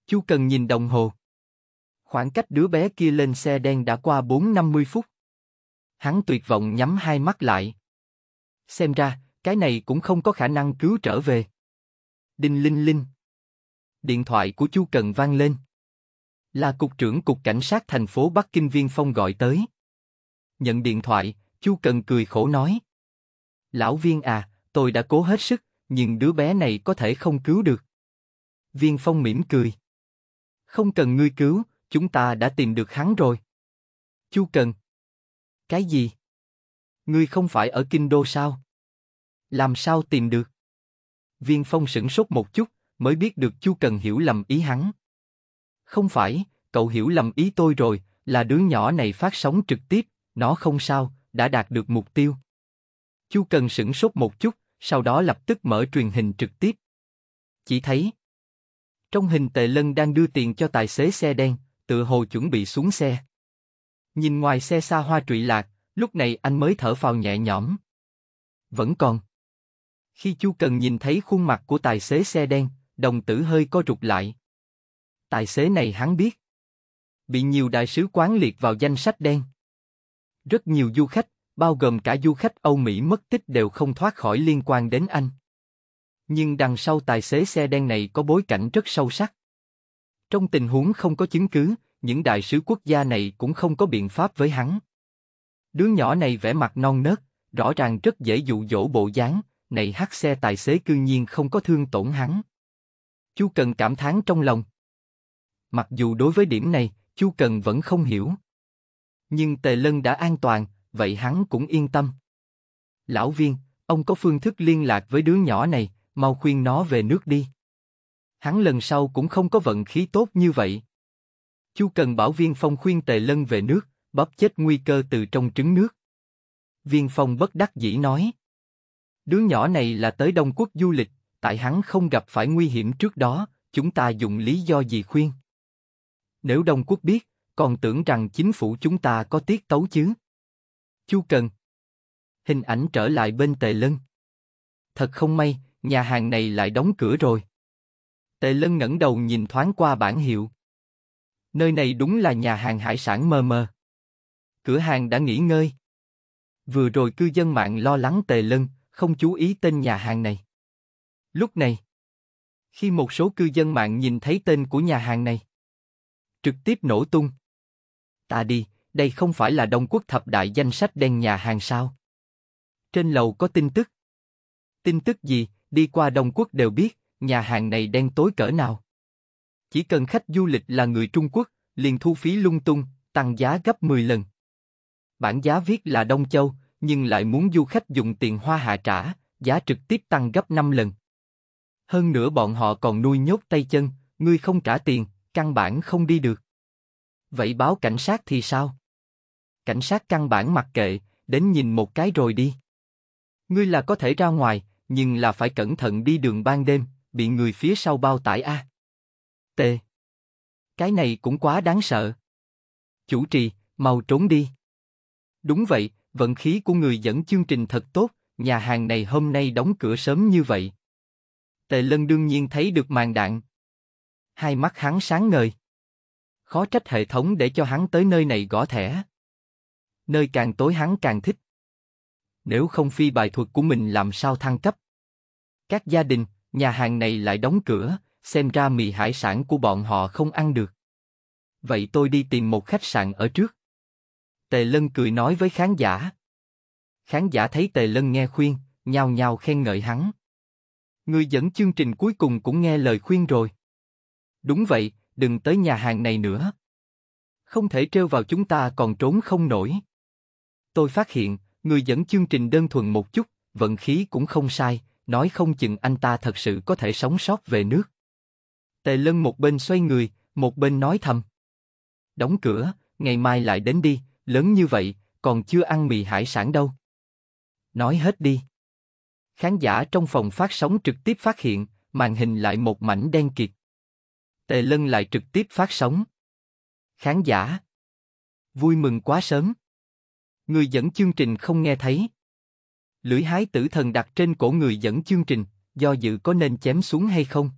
Chu Cần nhìn đồng hồ. Khoảng cách đứa bé kia lên xe đen đã qua 4-50 phút. Hắn tuyệt vọng nhắm hai mắt lại. Xem ra, cái này cũng không có khả năng cứu trở về. Đinh Linh Linh. Điện thoại của Chu Cần vang lên. Là cục trưởng cục cảnh sát thành phố Bắc Kinh Viên Phong gọi tới. Nhận điện thoại, Chu Cần cười khổ nói: "Lão Viên à, tôi đã cố hết sức, nhưng đứa bé này có thể không cứu được." Viên Phong mỉm cười: "Không cần ngươi cứu, Chúng ta đã tìm được hắn rồi. Chu Cần. Cái gì? Ngươi không phải ở kinh đô sao? Làm sao tìm được? Viên Phong sửng sốt một chút, mới biết được Chu Cần hiểu lầm ý hắn. Không phải, cậu hiểu lầm ý tôi rồi, là đứa nhỏ này phát sóng trực tiếp, nó không sao, đã đạt được mục tiêu. Chu Cần sửng sốt một chút, sau đó lập tức mở truyền hình trực tiếp. Chỉ thấy trong hình Tề Lân đang đưa tiền cho tài xế xe đen, tự hồ chuẩn bị xuống xe. Nhìn ngoài xe xa hoa trụy lạc, lúc này anh mới thở phào nhẹ nhõm. Vẫn còn. Khi chú Cần nhìn thấy khuôn mặt của tài xế xe đen, đồng tử hơi co rụt lại. Tài xế này hắn biết. Bị nhiều đại sứ quán liệt vào danh sách đen. Rất nhiều du khách, bao gồm cả du khách Âu Mỹ mất tích đều không thoát khỏi liên quan đến anh. Nhưng đằng sau tài xế xe đen này có bối cảnh rất sâu sắc. Trong tình huống không có chứng cứ, những đại sứ quốc gia này cũng không có biện pháp với hắn. Đứa nhỏ này vẻ mặt non nớt, rõ ràng rất dễ dụ dỗ bộ dáng, này hắc xe tài xế cư nhiên không có thương tổn hắn. Chu Cần cảm thán trong lòng. Mặc dù đối với điểm này, Chu Cần vẫn không hiểu. Nhưng Tề Lân đã an toàn, vậy hắn cũng yên tâm. Lão Viên, ông có phương thức liên lạc với đứa nhỏ này, mau khuyên nó về nước đi hắn lần sau cũng không có vận khí tốt như vậy. Chu Cần bảo Viên Phong khuyên Tề Lân về nước, bóp chết nguy cơ từ trong trứng nước. Viên Phong bất đắc dĩ nói. Đứa nhỏ này là tới Đông Quốc du lịch, tại hắn không gặp phải nguy hiểm trước đó, chúng ta dùng lý do gì khuyên? Nếu Đông Quốc biết, còn tưởng rằng chính phủ chúng ta có tiết tấu chứ? Chu Cần. Hình ảnh trở lại bên Tề Lân. Thật không may, nhà hàng này lại đóng cửa rồi. Tề Lân ngẩng đầu nhìn thoáng qua bảng hiệu. Nơi này đúng là nhà hàng hải sản mờ mờ. Cửa hàng đã nghỉ ngơi. Vừa rồi cư dân mạng lo lắng Tề Lân, không chú ý tên nhà hàng này. Lúc này, khi một số cư dân mạng nhìn thấy tên của nhà hàng này, trực tiếp nổ tung. Ta đi, đây không phải là Đông Quốc thập đại danh sách đen nhà hàng sao? Trên lầu có tin tức. Tin tức gì, đi qua Đông Quốc đều biết nhà hàng này đen tối cỡ nào. Chỉ cần khách du lịch là người Trung Quốc, liền thu phí lung tung, tăng giá gấp 10 lần. Bản giá viết là Đông Châu, nhưng lại muốn du khách dùng tiền hoa hạ trả, giá trực tiếp tăng gấp 5 lần. Hơn nữa bọn họ còn nuôi nhốt tay chân, ngươi không trả tiền, căn bản không đi được. Vậy báo cảnh sát thì sao? Cảnh sát căn bản mặc kệ, đến nhìn một cái rồi đi. Ngươi là có thể ra ngoài, nhưng là phải cẩn thận đi đường ban đêm, bị người phía sau bao tải a. À. T. Cái này cũng quá đáng sợ. Chủ trì, mau trốn đi. Đúng vậy, vận khí của người dẫn chương trình thật tốt, nhà hàng này hôm nay đóng cửa sớm như vậy. Tề Lân đương nhiên thấy được màn đạn. Hai mắt hắn sáng ngời. Khó trách hệ thống để cho hắn tới nơi này gõ thẻ. Nơi càng tối hắn càng thích. Nếu không phi bài thuật của mình làm sao thăng cấp? Các gia đình, nhà hàng này lại đóng cửa, xem ra mì hải sản của bọn họ không ăn được. Vậy tôi đi tìm một khách sạn ở trước. Tề Lân cười nói với khán giả. Khán giả thấy Tề Lân nghe khuyên, nhao nhao khen ngợi hắn. Người dẫn chương trình cuối cùng cũng nghe lời khuyên rồi. Đúng vậy, đừng tới nhà hàng này nữa. Không thể trêu vào chúng ta còn trốn không nổi. Tôi phát hiện, người dẫn chương trình đơn thuần một chút, vận khí cũng không sai, nói không chừng anh ta thật sự có thể sống sót về nước. Tề lân một bên xoay người, một bên nói thầm. Đóng cửa, ngày mai lại đến đi, lớn như vậy, còn chưa ăn mì hải sản đâu. Nói hết đi. Khán giả trong phòng phát sóng trực tiếp phát hiện, màn hình lại một mảnh đen kịt. Tề lân lại trực tiếp phát sóng. Khán giả. Vui mừng quá sớm. Người dẫn chương trình không nghe thấy. Lưỡi hái tử thần đặt trên cổ người dẫn chương trình, do dự có nên chém xuống hay không?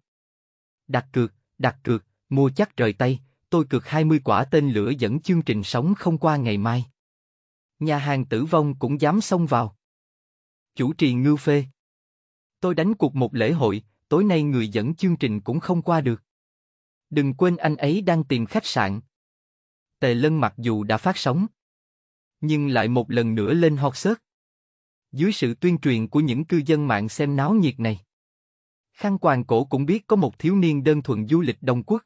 Đặt cược, đặt cược, mua chắc rời tay, tôi cược 20 quả tên lửa dẫn chương trình sống không qua ngày mai. Nhà hàng tử vong cũng dám xông vào. Chủ trì ngưu phê. Tôi đánh cuộc một lễ hội, tối nay người dẫn chương trình cũng không qua được. Đừng quên anh ấy đang tìm khách sạn. Tề lân mặc dù đã phát sóng, nhưng lại một lần nữa lên hot search. Dưới sự tuyên truyền của những cư dân mạng xem náo nhiệt này, Khăn quàng cổ cũng biết có một thiếu niên đơn thuần du lịch Đông Quốc.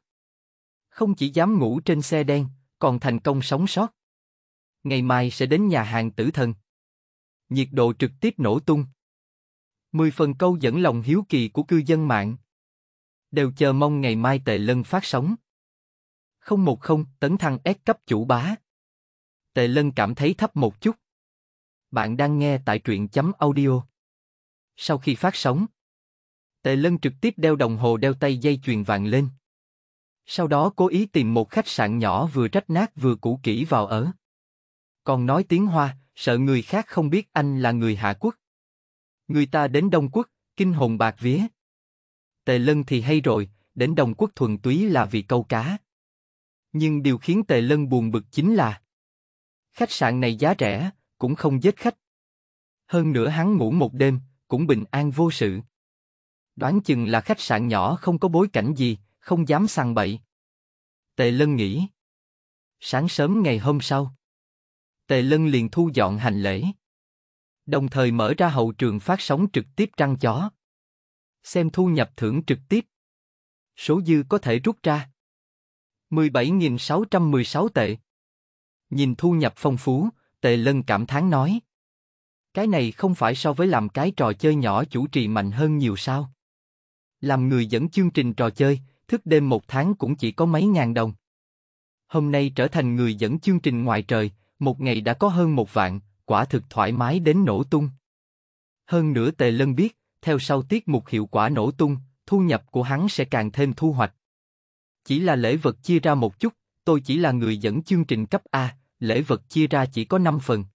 Không chỉ dám ngủ trên xe đen, còn thành công sống sót. Ngày mai sẽ đến nhà hàng tử thần. Nhiệt độ trực tiếp nổ tung. Mười phần câu dẫn lòng hiếu kỳ của cư dân mạng. Đều chờ mong ngày mai tệ lân phát sóng. không một không tấn thăng S cấp chủ bá. Tệ lân cảm thấy thấp một chút. Bạn đang nghe tại truyện chấm audio. Sau khi phát sóng, Tề Lân trực tiếp đeo đồng hồ đeo tay dây chuyền vàng lên. Sau đó cố ý tìm một khách sạn nhỏ vừa trách nát vừa cũ kỹ vào ở. Còn nói tiếng Hoa, sợ người khác không biết anh là người Hạ Quốc. Người ta đến Đông Quốc, kinh hồn bạc vía. Tề Lân thì hay rồi, đến Đông Quốc thuần túy là vì câu cá. Nhưng điều khiến Tề Lân buồn bực chính là khách sạn này giá rẻ, cũng không giết khách. Hơn nữa hắn ngủ một đêm, cũng bình an vô sự. Đoán chừng là khách sạn nhỏ không có bối cảnh gì, không dám sang bậy. Tề Lân nghĩ. Sáng sớm ngày hôm sau, Tề Lân liền thu dọn hành lễ. Đồng thời mở ra hậu trường phát sóng trực tiếp trăng chó. Xem thu nhập thưởng trực tiếp. Số dư có thể rút ra. 17.616 tệ. Nhìn thu nhập phong phú, Tề Lân cảm thán nói. Cái này không phải so với làm cái trò chơi nhỏ chủ trì mạnh hơn nhiều sao? Làm người dẫn chương trình trò chơi, thức đêm một tháng cũng chỉ có mấy ngàn đồng. Hôm nay trở thành người dẫn chương trình ngoài trời, một ngày đã có hơn một vạn, quả thực thoải mái đến nổ tung. Hơn nữa Tề Lân biết, theo sau tiết mục hiệu quả nổ tung, thu nhập của hắn sẽ càng thêm thu hoạch. Chỉ là lễ vật chia ra một chút, tôi chỉ là người dẫn chương trình cấp A, lễ vật chia ra chỉ có 5 phần.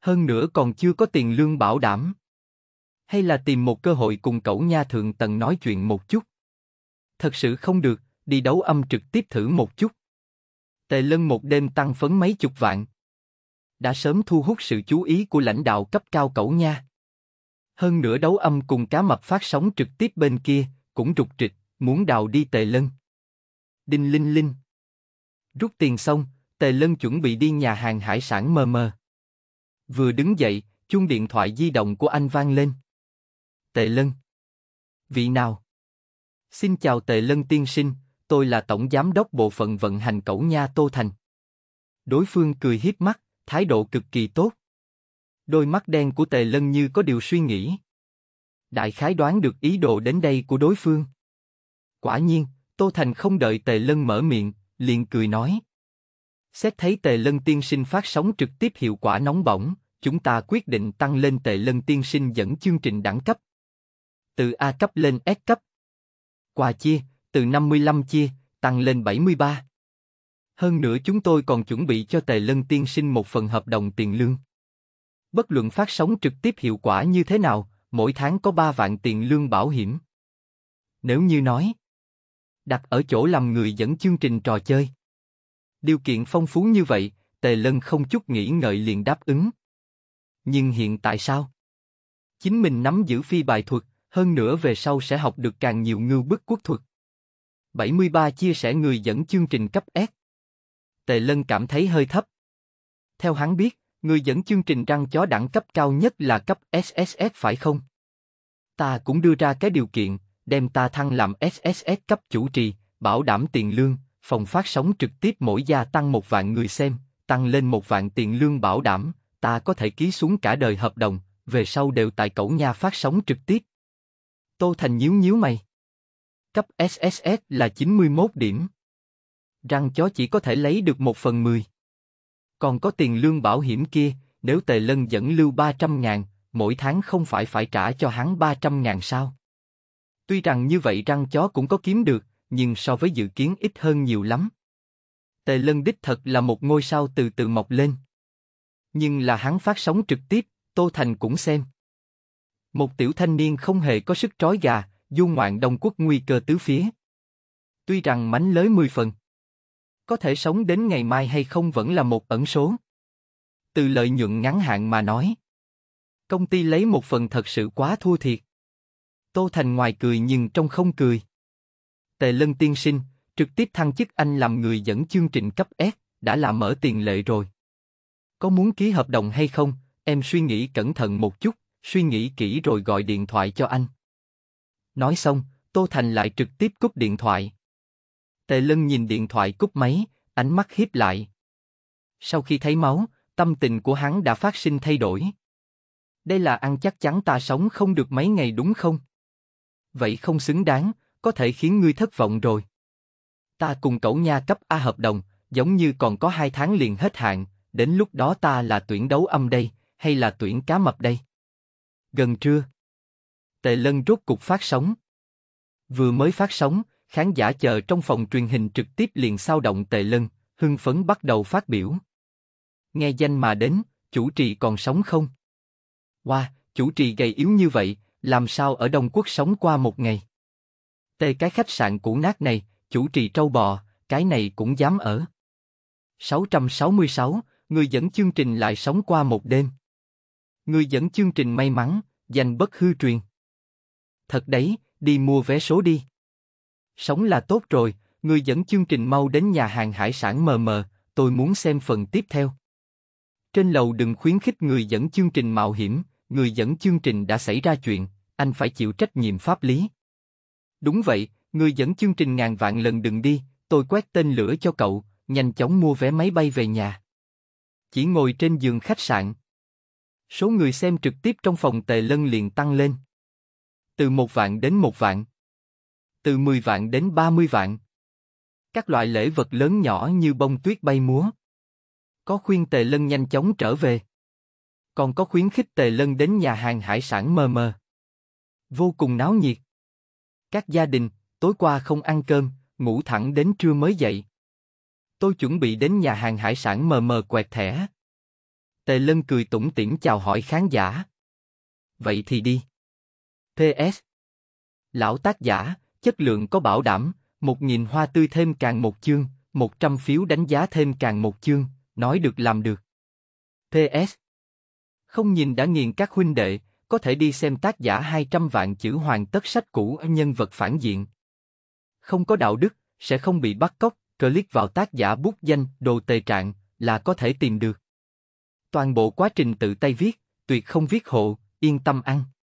Hơn nữa còn chưa có tiền lương bảo đảm. Hay là tìm một cơ hội cùng cậu nha thượng tầng nói chuyện một chút. Thật sự không được, đi đấu âm trực tiếp thử một chút. Tề lân một đêm tăng phấn mấy chục vạn. Đã sớm thu hút sự chú ý của lãnh đạo cấp cao cậu nha. Hơn nữa đấu âm cùng cá mập phát sóng trực tiếp bên kia, cũng rục trịch, muốn đào đi tề lân. Đinh linh linh. Rút tiền xong, Tề Lân chuẩn bị đi nhà hàng hải sản mờ mờ. Vừa đứng dậy, chuông điện thoại di động của anh vang lên. Tề Lân. Vị nào? Xin chào Tề Lân tiên sinh, tôi là tổng giám đốc bộ phận vận hành cẩu nha Tô Thành. Đối phương cười hiếp mắt, thái độ cực kỳ tốt. Đôi mắt đen của Tề Lân như có điều suy nghĩ. Đại khái đoán được ý đồ đến đây của đối phương. Quả nhiên, Tô Thành không đợi Tề Lân mở miệng, liền cười nói. Xét thấy tề lân tiên sinh phát sóng trực tiếp hiệu quả nóng bỏng, chúng ta quyết định tăng lên tề lân tiên sinh dẫn chương trình đẳng cấp. Từ A cấp lên S cấp. Quà chia, từ 55 chia, tăng lên 73. Hơn nữa chúng tôi còn chuẩn bị cho tề lân tiên sinh một phần hợp đồng tiền lương. Bất luận phát sóng trực tiếp hiệu quả như thế nào, mỗi tháng có 3 vạn tiền lương bảo hiểm. Nếu như nói, đặt ở chỗ làm người dẫn chương trình trò chơi. Điều kiện phong phú như vậy, Tề Lân không chút nghĩ ngợi liền đáp ứng. Nhưng hiện tại sao? Chính mình nắm giữ phi bài thuật, hơn nữa về sau sẽ học được càng nhiều ngưu bức quốc thuật. 73 chia sẻ người dẫn chương trình cấp S. Tề Lân cảm thấy hơi thấp. Theo hắn biết, người dẫn chương trình răng chó đẳng cấp cao nhất là cấp SSS phải không? Ta cũng đưa ra cái điều kiện, đem ta thăng làm SSS cấp chủ trì, bảo đảm tiền lương, phòng phát sóng trực tiếp mỗi gia tăng một vạn người xem, tăng lên một vạn tiền lương bảo đảm, ta có thể ký xuống cả đời hợp đồng, về sau đều tại cổng nhà phát sóng trực tiếp. Tô Thành nhíu nhíu mày. Cấp SSS là 91 điểm. Răng chó chỉ có thể lấy được một phần mười. Còn có tiền lương bảo hiểm kia, nếu Tề Lân dẫn lưu 300 ngàn, mỗi tháng không phải phải trả cho hắn 300 ngàn sao? Tuy rằng như vậy răng chó cũng có kiếm được, nhưng so với dự kiến ít hơn nhiều lắm. Tề Lân đích thật là một ngôi sao từ từ mọc lên. Nhưng là hắn phát sóng trực tiếp, Tô Thành cũng xem. Một tiểu thanh niên không hề có sức trói gà, du ngoạn Đông Quốc nguy cơ tứ phía. Tuy rằng mánh lới mười phần, có thể sống đến ngày mai hay không vẫn là một ẩn số. Từ lợi nhuận ngắn hạn mà nói, công ty lấy một phần thật sự quá thua thiệt. Tô Thành ngoài cười nhưng trong không cười. Tề Lân tiên sinh, trực tiếp thăng chức anh làm người dẫn chương trình cấp S, đã là mở tiền lệ rồi. Có muốn ký hợp đồng hay không, em suy nghĩ cẩn thận một chút, suy nghĩ kỹ rồi gọi điện thoại cho anh. Nói xong, Tô Thành lại trực tiếp cúp điện thoại. Tề Lân nhìn điện thoại cúp máy, ánh mắt hiếp lại. Sau khi thấy máu, tâm tình của hắn đã phát sinh thay đổi. Đây là ăn chắc chắn ta sống không được mấy ngày đúng không? Vậy không xứng đáng, có thể khiến ngươi thất vọng rồi. Ta cùng cậu nha cấp A hợp đồng, giống như còn có hai tháng liền hết hạn, đến lúc đó ta là tuyển đấu âm đây, hay là tuyển cá mập đây? Gần trưa. Tề lân rốt cục phát sóng. Vừa mới phát sóng, khán giả chờ trong phòng truyền hình trực tiếp liền sao động tề lân, hưng phấn bắt đầu phát biểu. Nghe danh mà đến, chủ trì còn sống không? Wow, chủ trì gầy yếu như vậy, làm sao ở Đông Quốc sống qua một ngày? Tề cái khách sạn cũ nát này, chủ trì trâu bò, cái này cũng dám ở. 666, người dẫn chương trình lại sống qua một đêm. Người dẫn chương trình may mắn, giành bất hư truyền. Thật đấy, đi mua vé số đi. Sống là tốt rồi, người dẫn chương trình mau đến nhà hàng hải sản mờ mờ, tôi muốn xem phần tiếp theo. Trên lầu đừng khuyến khích người dẫn chương trình mạo hiểm, người dẫn chương trình đã xảy ra chuyện, anh phải chịu trách nhiệm pháp lý. Đúng vậy, người dẫn chương trình ngàn vạn lần đừng đi, tôi quét tên lửa cho cậu, nhanh chóng mua vé máy bay về nhà. Chỉ ngồi trên giường khách sạn. Số người xem trực tiếp trong phòng tề lân liền tăng lên. Từ một vạn đến một vạn. Từ mười vạn đến ba mươi vạn. Các loại lễ vật lớn nhỏ như bông tuyết bay múa. Có khuyên tề lân nhanh chóng trở về. Còn có khuyến khích tề lân đến nhà hàng hải sản mờ mờ. Vô cùng náo nhiệt. Các gia đình, tối qua không ăn cơm, ngủ thẳng đến trưa mới dậy. Tôi chuẩn bị đến nhà hàng hải sản mờ mờ quẹt thẻ. Tề Lân cười tủm tỉm chào hỏi khán giả. Vậy thì đi. PS. Lão tác giả, chất lượng có bảo đảm, một nghìn hoa tươi thêm càng một chương, một trăm phiếu đánh giá thêm càng một chương, nói được làm được. PS. Không nhìn đã nghiền các huynh đệ, có thể đi xem tác giả 200 vạn chữ hoàn tất sách cũ nhân vật phản diện. Không có đạo đức, sẽ không bị bắt cóc, click vào tác giả bút danh, đồ tề trạng, là có thể tìm được. Toàn bộ quá trình tự tay viết, tuyệt không viết hộ, yên tâm ăn.